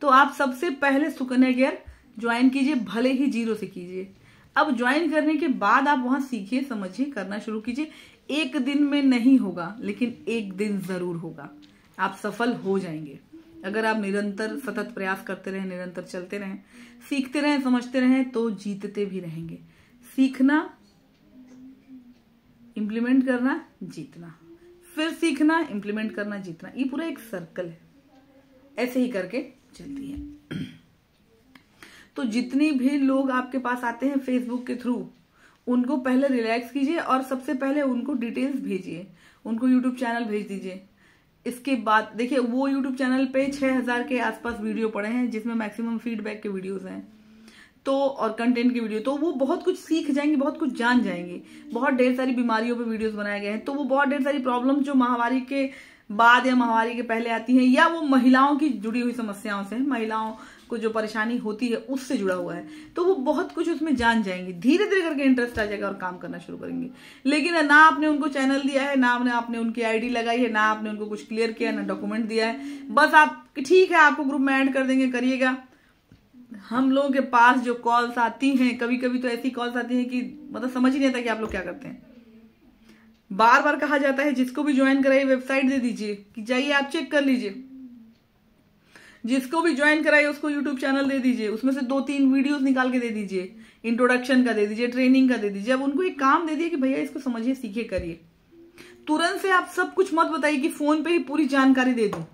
तो आप सबसे पहले सुकन्या गेयर ज्वाइन कीजिए भले ही जीरो से कीजिए अब ज्वाइन करने के बाद आप वहां सीखिए समझिए करना शुरू कीजिए एक दिन में नहीं होगा लेकिन एक दिन जरूर होगा आप सफल हो जाएंगे अगर आप निरंतर सतत प्रयास करते रहें निरंतर चलते रहें सीखते रहें समझते रहें तो जीतते भी रहेंगे सीखना इम्प्लीमेंट करना जीतना फिर सीखना इम्प्लीमेंट करना जीतना ये पूरा एक सर्कल है ऐसे ही करके चलती है तो जितने भी लोग आपके पास आते हैं फेसबुक के थ्रू उनको पहले रिलैक्स कीजिए और सबसे पहले उनको डिटेल्स भेजिए उनको यूट्यूब चैनल भेज दीजिए इसके बाद देखिए वो यूट्यूब चैनल पे 6000 के आसपास वीडियो पड़े हैं जिसमें मैक्सिमम फीडबैक के वीडियोस हैं तो और कंटेंट की वीडियो तो वो बहुत कुछ सीख जाएंगे बहुत कुछ जान जाएंगे बहुत ढेर सारी बीमारियों पर वीडियोज बनाए गए हैं तो वो बहुत ढेर सारी प्रॉब्लम जो महामारी के बाद या महामारी के पहले आती है या वो महिलाओं की जुड़ी हुई समस्याओं से महिलाओं को जो परेशानी होती है उससे जुड़ा हुआ है तो वो बहुत कुछ उसमें जान जाएंगी धीरे धीरे करके इंटरेस्ट आ जाएगा और काम करना शुरू करेंगे लेकिन ना आपने उनको चैनल दिया है ना आपने आपने उनकी आईडी लगाई है ना आपने उनको कुछ क्लियर किया ना डॉक्यूमेंट दिया है बस आप ठीक है आपको ग्रुप में एड कर देंगे करिएगा हम लोगों के पास जो कॉल्स आती हैं कभी कभी तो ऐसी कॉल्स आती हैं कि मतलब समझ ही नहीं आता कि आप लोग क्या करते हैं बार बार कहा जाता है जिसको भी ज्वाइन कराई वेबसाइट दे दीजिए कि जाइए आप चेक कर लीजिए जिसको भी ज्वाइन कराइए उसको यूट्यूब चैनल दे दीजिए उसमें से दो तीन वीडियोस निकाल के दे दीजिए इंट्रोडक्शन का दे दीजिए ट्रेनिंग का दे दीजिए अब उनको एक काम दे दिए कि भैया इसको समझिए सीखे करिए तुरंत से आप सब कुछ मत बताइए कि फोन पे ही पूरी जानकारी दे दू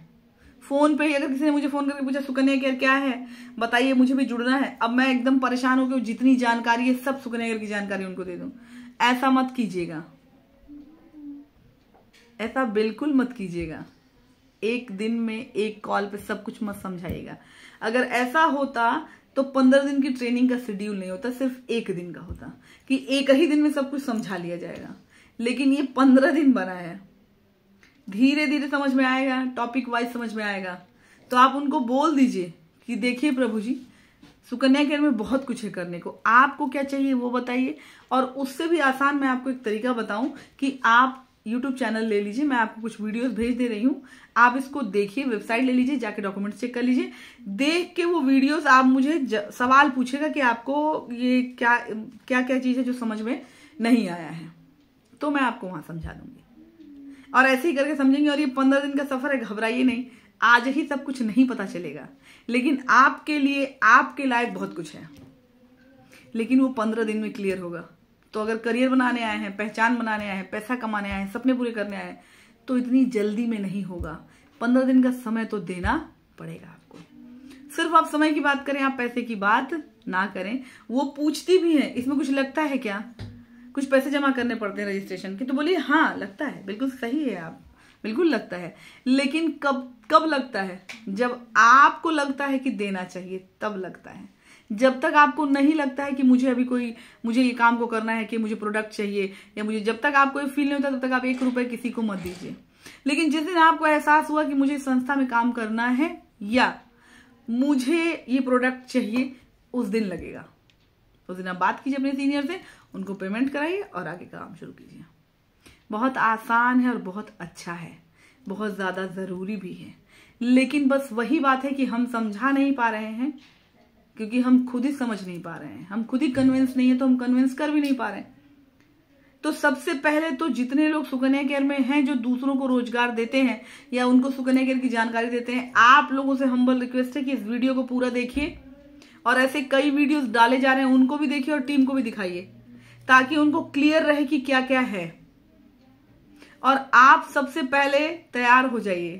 फोन पे ही अगर किसी ने मुझे फोन करके पूछा सुकन्या केयर क्या है बताइए मुझे भी जुड़ना है अब मैं एकदम परेशान हो गया जितनी जानकारी है सब सुकन्या केयर की जानकारी उनको दे दू ऐसा मत कीजिएगा ऐसा बिल्कुल मत कीजिएगा एक दिन में एक कॉल पे सब कुछ मत समझाइएगा अगर ऐसा होता तो पंद्रह दिन की ट्रेनिंग का शेड्यूल नहीं होता सिर्फ एक दिन का होता कि एक ही दिन में सब कुछ समझा लिया जाएगा लेकिन ये पंद्रह दिन बना है धीरे धीरे समझ में आएगा टॉपिक वाइज समझ में आएगा तो आप उनको बोल दीजिए कि देखिए प्रभु जी सुकन्या केयर में बहुत कुछ है करने को आपको क्या चाहिए वो बताइए और उससे भी आसान मैं आपको एक तरीका बताऊं कि आप यूट्यूब चैनल ले लीजिए मैं आपको कुछ वीडियोस भेज दे रही हूँ आप इसको देखिए वेबसाइट ले लीजिए जाके डॉक्यूमेंट्स चेक कर लीजिए देख के वो वीडियोस आप मुझे सवाल पूछेगा कि आपको ये क्या क्या क्या चीज़ है जो समझ में नहीं आया है तो मैं आपको वहाँ समझा दूंगी और ऐसे ही करके समझेंगे और ये पंद्रह दिन का सफर है घबराइए नहीं आज ही सब कुछ नहीं पता चलेगा लेकिन आपके लिए आपके लायक बहुत कुछ है लेकिन वो पंद्रह दिन में क्लियर होगा तो अगर करियर बनाने आए हैं पहचान बनाने आए हैं पैसा कमाने आए हैं सपने पूरे करने आए हैं तो इतनी जल्दी में नहीं होगा पंद्रह दिन का समय तो देना पड़ेगा आपको सिर्फ आप समय की बात करें आप पैसे की बात ना करें वो पूछती भी है इसमें कुछ लगता है क्या कुछ पैसे जमा करने पड़ते हैं रजिस्ट्रेशन के तो बोलिए हाँ लगता है बिल्कुल सही है आप बिल्कुल लगता है लेकिन कब कब लगता है जब आपको लगता है कि देना चाहिए तब लगता है जब तक आपको नहीं लगता है कि मुझे अभी कोई मुझे ये काम को करना है कि मुझे प्रोडक्ट चाहिए या मुझे जब तक आपको ये फील नहीं होता तब तक आप एक रुपए किसी को मत दीजिए लेकिन जिस दिन आपको एहसास हुआ कि मुझे इस संस्था में काम करना है या मुझे ये प्रोडक्ट चाहिए उस दिन लगेगा उस दिन आप बात कीजिए अपने सीनियर से उनको पेमेंट कराइए और आगे काम शुरू कीजिए बहुत आसान है और बहुत अच्छा है बहुत ज़्यादा ज़रूरी भी है लेकिन बस वही बात है कि हम समझा नहीं पा रहे हैं क्योंकि हम खुद ही समझ नहीं पा रहे हैं हम खुद ही कन्विंस नहीं है तो हम कन्विंस कर भी नहीं पा रहे तो सबसे पहले तो जितने लोग सुकन्या केयर में हैं जो दूसरों को रोजगार देते हैं या उनको सुकन्या केयर की जानकारी देते हैं आप लोगों से हम्बल रिक्वेस्ट है कि इस वीडियो को पूरा देखिए और ऐसे कई वीडियोस डाले जा रहे हैं उनको भी देखिए और टीम को भी दिखाइए ताकि उनको क्लियर रहे कि क्या क्या है और आप सबसे पहले तैयार हो जाइए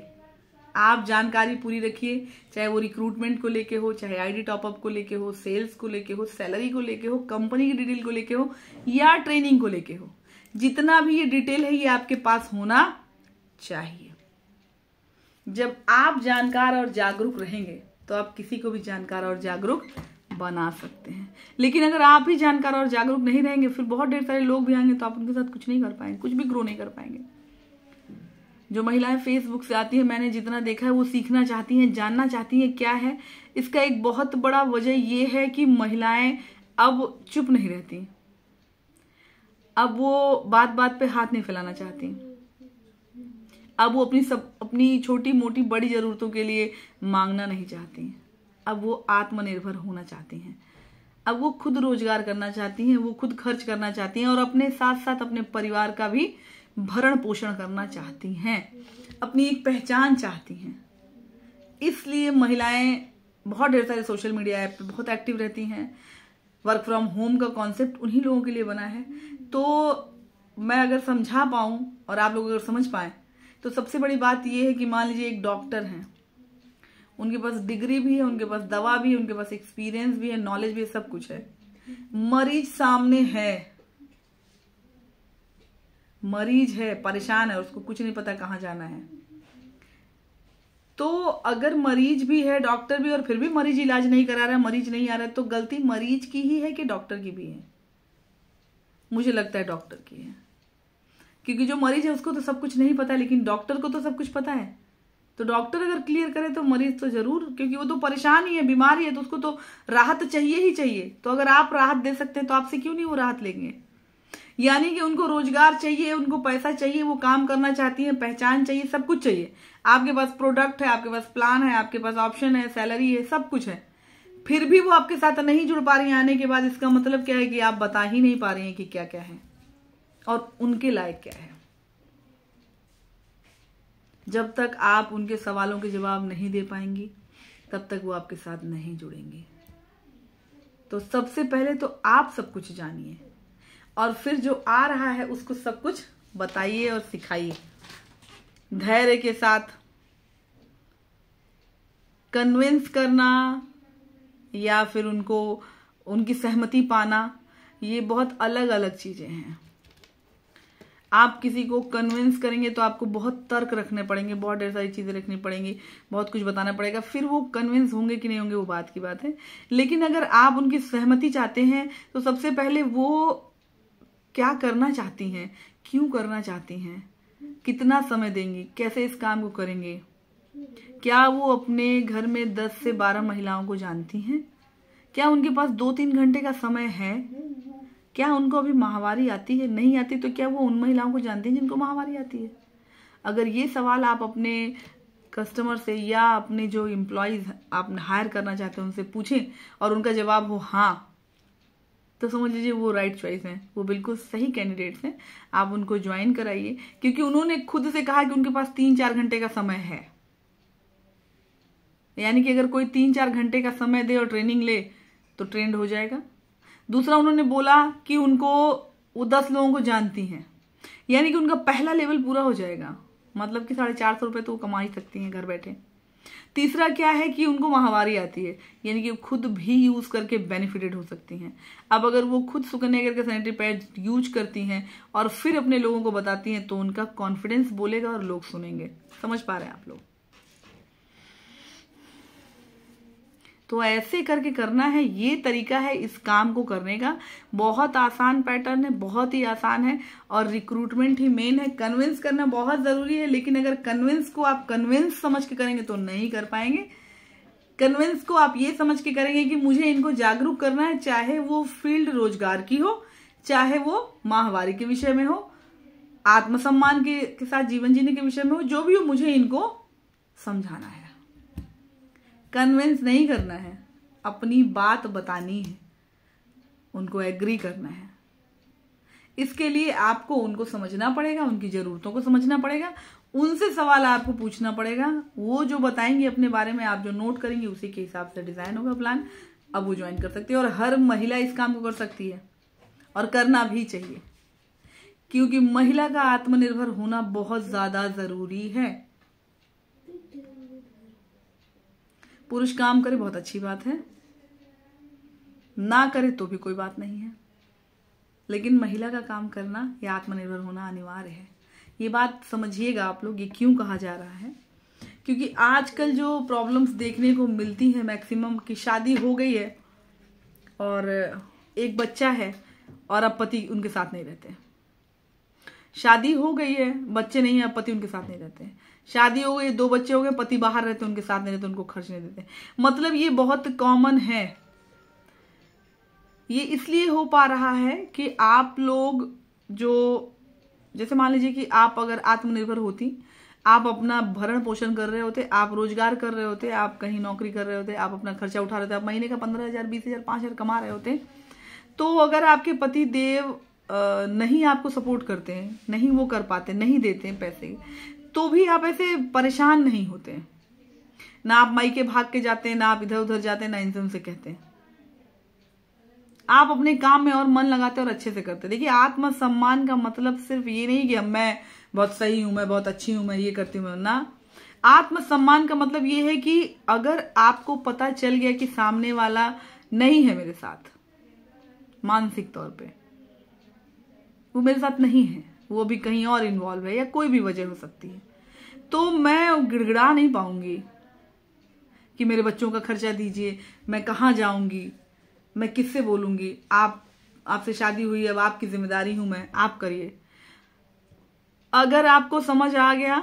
आप जानकारी पूरी रखिए चाहे वो रिक्रूटमेंट को लेके हो चाहे आईडी टॉपअप को लेके हो सेल्स को लेके हो सैलरी को लेके हो कंपनी की डिटेल को लेके हो या ट्रेनिंग को लेके हो जितना भी ये डिटेल है ये आपके पास होना चाहिए जब आप जानकार और जागरूक रहेंगे तो आप किसी को भी जानकार और जागरूक बना सकते हैं लेकिन अगर आप भी जानकार और जागरूक नहीं रहेंगे फिर बहुत ढेर सारे लोग भी आएंगे तो आप उनके साथ कुछ नहीं कर पाएंगे कुछ भी ग्रो नहीं कर पाएंगे जो महिलाएं फेसबुक से आती है मैंने जितना देखा है वो सीखना चाहती हैं जानना चाहती हैं क्या है इसका एक बहुत बड़ा वजह ये है कि महिलाएं अब चुप नहीं रहती अब वो बात बात पे हाथ नहीं फैलाना चाहती अब वो अपनी सब अपनी छोटी मोटी बड़ी ज़रूरतों के लिए मांगना नहीं चाहती अब वो आत्मनिर्भर होना चाहती हैं अब वो खुद रोजगार करना चाहती हैं वो खुद खर्च करना चाहती हैं और अपने साथ साथ अपने परिवार का भी भरण पोषण करना चाहती हैं अपनी एक पहचान चाहती हैं इसलिए महिलाएं बहुत ढेर सारे सोशल मीडिया ऐप पे बहुत एक्टिव रहती हैं वर्क फ्रॉम होम का कॉन्सेप्ट उन्हीं लोगों के लिए बना है तो मैं अगर समझा पाऊं और आप लोग अगर समझ पाए तो सबसे बड़ी बात यह है कि मान लीजिए एक डॉक्टर हैं उनके पास डिग्री भी है उनके पास दवा भी है उनके पास एक्सपीरियंस भी है नॉलेज भी है सब कुछ है मरीज सामने है मरीज है परेशान है उसको कुछ नहीं पता कहाँ जाना है तो अगर मरीज भी है डॉक्टर भी और फिर भी मरीज इलाज नहीं करा रहा है मरीज नहीं आ रहा है तो गलती मरीज की ही है कि डॉक्टर की भी है मुझे लगता है डॉक्टर की है क्योंकि जो मरीज है उसको तो सब कुछ नहीं पता है लेकिन डॉक्टर को तो सब कुछ पता है तो डॉक्टर अगर क्लियर करे तो मरीज तो जरूर क्योंकि वो तो परेशान ही है बीमारी है तो उसको तो राहत चाहिए ही चाहिए तो अगर आप राहत दे सकते हैं तो आपसे क्यों नहीं वो राहत लेंगे यानी कि उनको रोजगार चाहिए उनको पैसा चाहिए वो काम करना चाहती है पहचान चाहिए सब कुछ चाहिए आपके पास प्रोडक्ट है आपके पास प्लान है आपके पास ऑप्शन है सैलरी है सब कुछ है फिर भी वो आपके साथ नहीं जुड़ पा रही आने के बाद इसका मतलब क्या है कि आप बता ही नहीं पा रही हैं कि क्या क्या है और उनके लायक क्या है जब तक आप उनके सवालों के जवाब नहीं दे पाएंगी तब तक वो आपके साथ नहीं जुड़ेंगे तो सबसे पहले तो आप सब कुछ जानिए और फिर जो आ रहा है उसको सब कुछ बताइए और सिखाइए धैर्य के साथ कन्विंस करना या फिर उनको उनकी सहमति पाना ये बहुत अलग अलग चीज़ें हैं आप किसी को कन्विंस करेंगे तो आपको बहुत तर्क रखने पड़ेंगे बहुत ढेर सारी चीज़ें रखनी पड़ेंगी बहुत कुछ बताना पड़ेगा फिर वो कन्विंस होंगे कि नहीं होंगे वो बात की बात है लेकिन अगर आप उनकी सहमति चाहते हैं तो सबसे पहले वो क्या करना चाहती हैं क्यों करना चाहती हैं कितना समय देंगी कैसे इस काम को करेंगे क्या वो अपने घर में दस से बारह महिलाओं को जानती हैं क्या उनके पास दो तीन घंटे का समय है क्या उनको अभी माहवारी आती है नहीं आती तो क्या वो उन महिलाओं को जानती हैं जिनको माहवारी आती है अगर ये सवाल आप अपने कस्टमर से या अपने जो एम्प्लॉयज आप हायर करना चाहते हैं उनसे पूछें और उनका जवाब हो हाँ तो समझ लीजिए वो राइट right चॉइस हैं वो बिल्कुल सही कैंडिडेट्स हैं आप उनको ज्वाइन कराइए क्योंकि उन्होंने खुद से कहा कि उनके पास तीन चार घंटे का समय है यानी कि अगर कोई तीन चार घंटे का समय दे और ट्रेनिंग ले तो ट्रेंड हो जाएगा दूसरा उन्होंने बोला कि उनको वो दस लोगों को जानती हैं यानी कि उनका पहला लेवल पूरा हो जाएगा मतलब कि साढ़े चार सौ रुपये तो वो कमा ही सकती हैं घर बैठे तीसरा क्या है कि उनको माहवारी आती है यानी कि खुद भी यूज़ करके बेनिफिटेड हो सकती हैं अब अगर वो खुद सुकन्या करके सैनिटरी पैड यूज करती हैं और फिर अपने लोगों को बताती हैं तो उनका कॉन्फिडेंस बोलेगा और लोग सुनेंगे समझ पा रहे हैं आप लोग तो ऐसे करके करना है ये तरीका है इस काम को करने का बहुत आसान पैटर्न है बहुत ही आसान है और रिक्रूटमेंट ही मेन है कन्विंस करना बहुत ज़रूरी है लेकिन अगर कन्विंस को आप कन्विंस समझ के करेंगे तो नहीं कर पाएंगे कन्विंस को आप ये समझ के करेंगे कि मुझे इनको जागरूक करना है चाहे वो फील्ड रोजगार की हो चाहे वो माहवारी के विषय में हो आत्मसम्मान के, के साथ जीवन जीने के विषय में हो जो भी हो मुझे इनको समझाना है कन्वेंस नहीं करना है अपनी बात बतानी है उनको एग्री करना है इसके लिए आपको उनको समझना पड़ेगा उनकी ज़रूरतों को समझना पड़ेगा उनसे सवाल आपको पूछना पड़ेगा वो जो बताएंगे अपने बारे में आप जो नोट करेंगे उसी के हिसाब से डिज़ाइन होगा प्लान अब वो ज्वाइन कर सकती है और हर महिला इस काम को कर सकती है और करना भी चाहिए क्योंकि महिला का आत्मनिर्भर होना बहुत ज़्यादा ज़रूरी है पुरुष काम करे बहुत अच्छी बात है ना करे तो भी कोई बात नहीं है लेकिन महिला का काम करना या आत्मनिर्भर होना अनिवार्य है ये बात समझिएगा आप लोग ये क्यों कहा जा रहा है क्योंकि आजकल जो प्रॉब्लम्स देखने को मिलती है मैक्सिमम कि शादी हो गई है और एक बच्चा है और अब पति उनके साथ नहीं रहते शादी हो गई है बच्चे नहीं है अब पति उनके साथ नहीं रहते शादी हो गई दो बच्चे हो गए पति बाहर रहते उनके साथ नहीं रहते उनको खर्च नहीं देते मतलब ये बहुत कॉमन है ये इसलिए हो पा रहा है कि आप लोग जो जैसे मान लीजिए कि आप अगर आत्मनिर्भर होती आप अपना भरण पोषण कर रहे होते आप रोजगार कर रहे होते आप कहीं नौकरी कर रहे होते आप अपना खर्चा उठा रहे होते आप महीने का पंद्रह हजार बीस हजार पांच हजार कमा रहे होते तो अगर आपके पति देव नहीं आपको सपोर्ट करते हैं नहीं वो कर पाते नहीं देते हैं पैसे तो भी आप ऐसे परेशान नहीं होते ना आप माई के भाग के जाते हैं ना आप इधर उधर जाते हैं ना इनसे उनसे कहते हैं आप अपने काम में और मन लगाते और अच्छे से करते देखिए आत्मसम्मान का मतलब सिर्फ ये नहीं कि अब मैं बहुत सही हूं मैं बहुत अच्छी हूं मैं ये करती हूं ना आत्मसम्मान का मतलब ये है कि अगर आपको पता चल गया कि सामने वाला नहीं है मेरे साथ मानसिक तौर पे वो मेरे साथ नहीं है वो भी कहीं और इन्वॉल्व है या कोई भी वजह हो सकती है तो मैं गिड़गिड़ा नहीं पाऊंगी कि मेरे बच्चों का खर्चा दीजिए मैं कहाँ जाऊंगी मैं किससे बोलूंगी आप आपसे शादी हुई अब आपकी जिम्मेदारी हूं मैं आप करिए अगर आपको समझ आ गया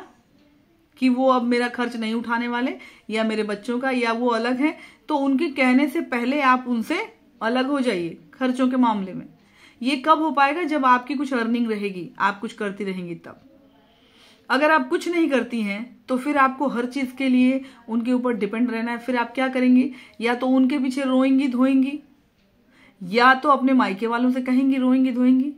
कि वो अब मेरा खर्च नहीं उठाने वाले या मेरे बच्चों का या वो अलग है तो उनके कहने से पहले आप उनसे अलग हो जाइए खर्चों के मामले में ये कब हो पाएगा जब आपकी कुछ अर्निंग रहेगी आप कुछ करती रहेंगी तब अगर आप कुछ नहीं करती हैं तो फिर आपको हर चीज के लिए उनके ऊपर डिपेंड रहना है फिर आप क्या करेंगी या तो उनके पीछे रोएंगी धोएंगी या तो अपने मायके वालों से कहेंगी रोएंगी धोएंगी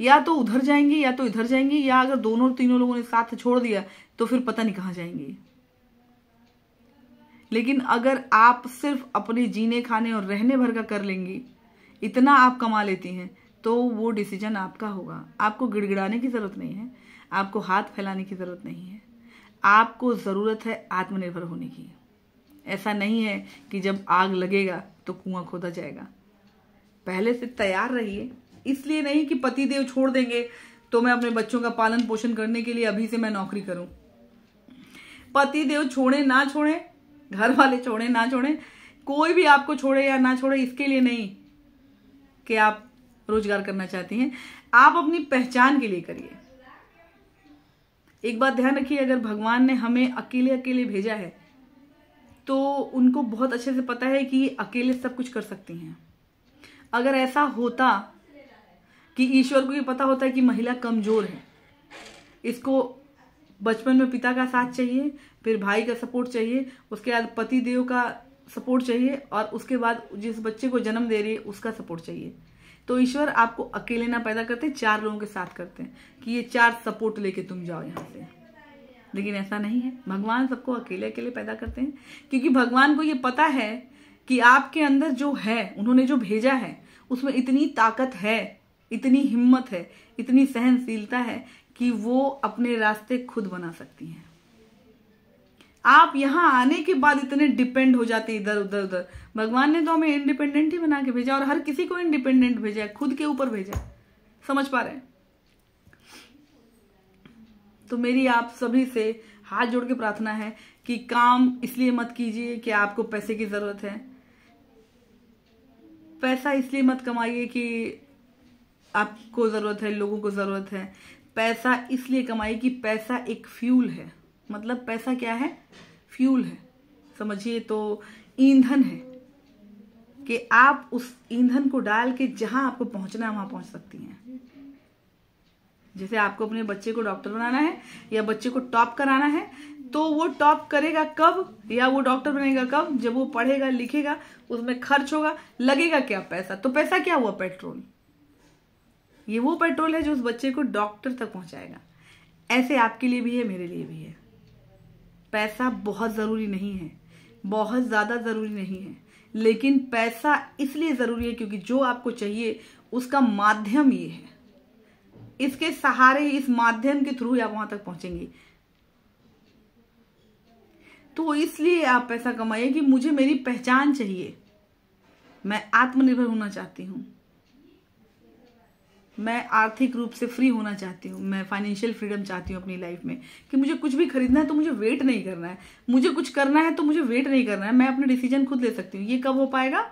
या तो उधर जाएंगी या तो इधर जाएंगी या अगर दोनों तीनों लोगों ने साथ छोड़ दिया तो फिर पता नहीं कहां जाएंगी लेकिन अगर आप सिर्फ अपने जीने खाने और रहने भर का कर लेंगी इतना आप कमा लेती हैं तो वो डिसीजन आपका होगा आपको गिड़गिड़ाने की जरूरत नहीं है आपको हाथ फैलाने की ज़रूरत नहीं है आपको ज़रूरत है आत्मनिर्भर होने की ऐसा नहीं है कि जब आग लगेगा तो कुआं खोदा जाएगा पहले से तैयार रहिए इसलिए नहीं कि पति देव छोड़ देंगे तो मैं अपने बच्चों का पालन पोषण करने के लिए अभी से मैं नौकरी करूं पति देव छोड़े ना छोड़े घर वाले छोड़े ना छोड़े कोई भी आपको छोड़े या ना छोड़े इसके लिए नहीं कि आप रोजगार करना चाहती हैं आप अपनी पहचान के लिए करिए एक बात ध्यान रखिए अगर भगवान ने हमें अकेले अकेले भेजा है तो उनको बहुत अच्छे से पता है कि अकेले सब कुछ कर सकती हैं अगर ऐसा होता कि ईश्वर को ये पता होता है कि महिला कमजोर है इसको बचपन में पिता का साथ चाहिए फिर भाई का सपोर्ट चाहिए उसके बाद पति देव का सपोर्ट चाहिए और उसके बाद जिस बच्चे को जन्म दे रही है उसका सपोर्ट चाहिए तो ईश्वर आपको अकेले ना पैदा करते चार लोगों के साथ करते हैं कि ये चार सपोर्ट लेके तुम जाओ यहाँ से लेकिन ऐसा नहीं है भगवान सबको अकेले अकेले पैदा करते हैं क्योंकि भगवान को ये पता है कि आपके अंदर जो है उन्होंने जो भेजा है उसमें इतनी ताकत है इतनी हिम्मत है इतनी सहनशीलता है कि वो अपने रास्ते खुद बना सकती हैं आप यहाँ आने के बाद इतने डिपेंड हो जाते इधर उधर उधर भगवान ने तो हमें इंडिपेंडेंट ही बना के भेजा और हर किसी को इंडिपेंडेंट भेजा है खुद के ऊपर भेजा है समझ पा रहे हैं तो मेरी आप सभी से हाथ जोड़ के प्रार्थना है कि काम इसलिए मत कीजिए कि आपको पैसे की जरूरत है पैसा इसलिए मत कमाइए कि आपको जरूरत है लोगों को जरूरत है पैसा इसलिए कमाइए कि पैसा एक फ्यूल है मतलब पैसा क्या है फ्यूल है समझिए तो ईंधन है कि आप उस ईंधन को डाल के जहां आपको पहुंचना है वहां पहुंच सकती हैं जैसे आपको अपने बच्चे को डॉक्टर बनाना है या बच्चे को टॉप कराना है तो वो टॉप करेगा कब या वो डॉक्टर बनेगा कब जब वो पढ़ेगा लिखेगा उसमें खर्च होगा लगेगा क्या पैसा तो पैसा क्या हुआ पेट्रोल ये वो पेट्रोल है जो उस बच्चे को डॉक्टर तक पहुंचाएगा ऐसे आपके लिए भी है मेरे लिए भी है पैसा बहुत ज़रूरी नहीं है बहुत ज़्यादा ज़रूरी नहीं है लेकिन पैसा इसलिए ज़रूरी है क्योंकि जो आपको चाहिए उसका माध्यम ये है इसके सहारे इस माध्यम के थ्रू आप वहां तक पहुंचेंगे तो इसलिए आप पैसा कमाइए कि मुझे मेरी पहचान चाहिए मैं आत्मनिर्भर होना चाहती हूं मैं आर्थिक रूप से फ्री होना चाहती हूँ मैं फाइनेंशियल फ्रीडम चाहती हूँ अपनी लाइफ में कि मुझे कुछ भी खरीदना है तो मुझे वेट नहीं करना है मुझे कुछ करना है तो मुझे वेट नहीं करना है मैं अपने डिसीजन खुद ले सकती हूँ ये कब हो पाएगा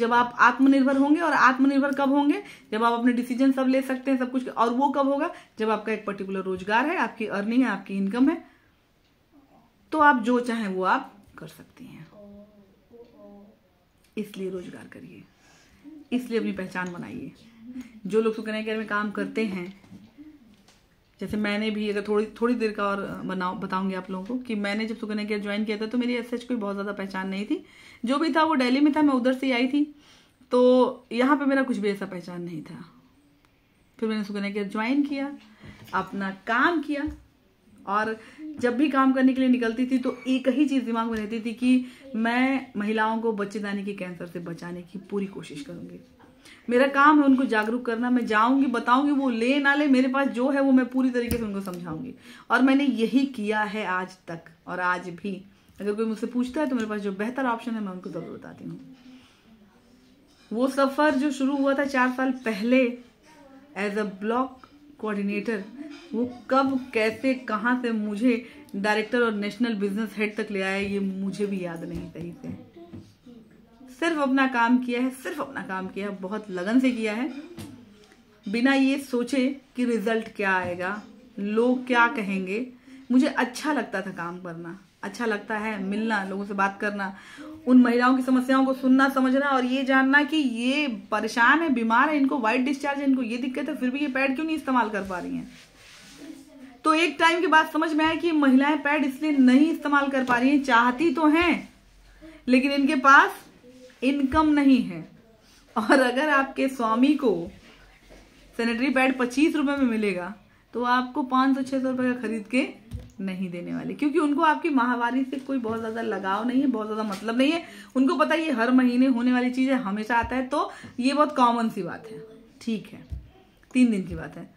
जब आप आत्मनिर्भर होंगे और आत्मनिर्भर कब होंगे जब आप अपने डिसीजन सब ले सकते हैं सब कुछ और वो कब होगा जब आपका एक पर्टिकुलर रोजगार है आपकी अर्निंग है आपकी इनकम है तो आप जो चाहें वो आप कर सकती हैं इसलिए रोजगार करिए इसलिए अपनी पहचान बनाइए जो लोग सुकन्या केयर में काम करते हैं जैसे मैंने भी अगर थोड़ी थोड़ी देर का और बनाओ बताऊंगी आप लोगों को कि मैंने जब सुकन्या केयर ज्वाइन किया था तो मेरी एस एच कोई बहुत ज़्यादा पहचान नहीं थी जो भी था वो डेली में था मैं उधर से ही आई थी तो यहाँ पे मेरा कुछ भी ऐसा पहचान नहीं था फिर मैंने सुकन्या केयर ज्वाइन किया अपना काम किया और जब भी काम करने के लिए निकलती थी तो एक ही चीज दिमाग में रहती थी कि मैं महिलाओं को बच्चेदानी के कैंसर से बचाने की पूरी कोशिश करूंगी मेरा काम है उनको जागरूक करना मैं जाऊंगी बताऊंगी वो ले ना ले मेरे पास जो है वो मैं पूरी तरीके से उनको समझाऊंगी और मैंने यही किया है आज तक और आज भी अगर कोई मुझसे पूछता है तो मेरे पास जो बेहतर ऑप्शन है मैं उनको जरूर बताती हूँ वो सफ़र जो शुरू हुआ था चार साल पहले एज अ ब्लॉक कोऑर्डिनेटर वो कब कैसे कहाँ से मुझे डायरेक्टर और नेशनल बिजनेस हेड तक ले आया ये मुझे भी याद नहीं सही से सिर्फ अपना काम किया है सिर्फ अपना काम किया है बहुत लगन से किया है बिना ये सोचे कि रिजल्ट क्या आएगा लोग क्या कहेंगे मुझे अच्छा लगता था काम करना अच्छा लगता है मिलना लोगों से बात करना उन महिलाओं की समस्याओं को सुनना समझना और ये जानना कि ये परेशान है बीमार है इनको वाइट डिस्चार्ज है इनको ये दिक्कत है फिर भी ये पैड क्यों नहीं इस्तेमाल कर पा रही हैं तो एक टाइम के बाद समझ में आया कि महिलाएं पैड इसलिए नहीं इस्तेमाल कर पा रही हैं चाहती तो हैं लेकिन इनके पास इनकम नहीं है और अगर आपके स्वामी को सैनिटरी पैड पच्चीस रुपए में मिलेगा तो आपको पांच सौ छह सौ रुपये का खरीद के नहीं देने वाले क्योंकि उनको आपकी महावारी से कोई बहुत ज़्यादा लगाव नहीं है बहुत ज़्यादा मतलब नहीं है उनको पता है ये हर महीने होने वाली चीज़ है हमेशा आता है तो ये बहुत कॉमन सी बात है ठीक है तीन दिन की बात है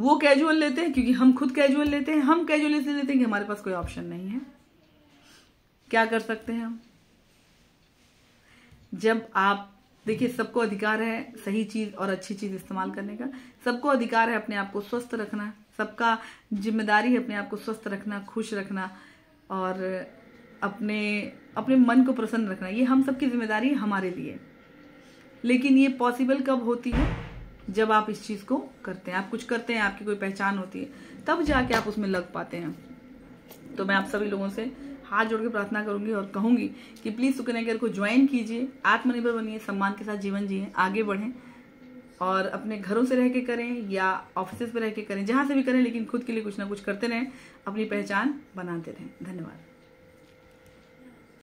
वो कैजुअल लेते हैं क्योंकि हम खुद कैजुअल लेते हैं हम कैजुअल इसलिए लेते हैं कि हमारे पास कोई ऑप्शन नहीं है क्या कर सकते हैं हम जब आप देखिए सबको अधिकार है सही चीज और अच्छी चीज इस्तेमाल करने का सबको अधिकार है अपने आप को स्वस्थ रखना सबका जिम्मेदारी है अपने आप को स्वस्थ रखना खुश रखना और अपने अपने मन को प्रसन्न रखना ये हम सबकी जिम्मेदारी हमारे लिए लेकिन ये पॉसिबल कब होती है जब आप इस चीज को करते हैं आप कुछ करते हैं आपकी कोई पहचान होती है तब जाके आप उसमें लग पाते हैं तो मैं आप सभी लोगों से हाथ जोड़ के प्रार्थना करूंगी और कहूंगी कि प्लीज सुकन्या को ज्वाइन कीजिए आत्मनिर्भर बनिए सम्मान के साथ जीवन जिए आगे बढ़ें और अपने घरों से रह के करें या ऑफिस में रह के करें जहां से भी करें लेकिन खुद के लिए कुछ ना कुछ करते रहें अपनी पहचान बनाते रहें धन्यवाद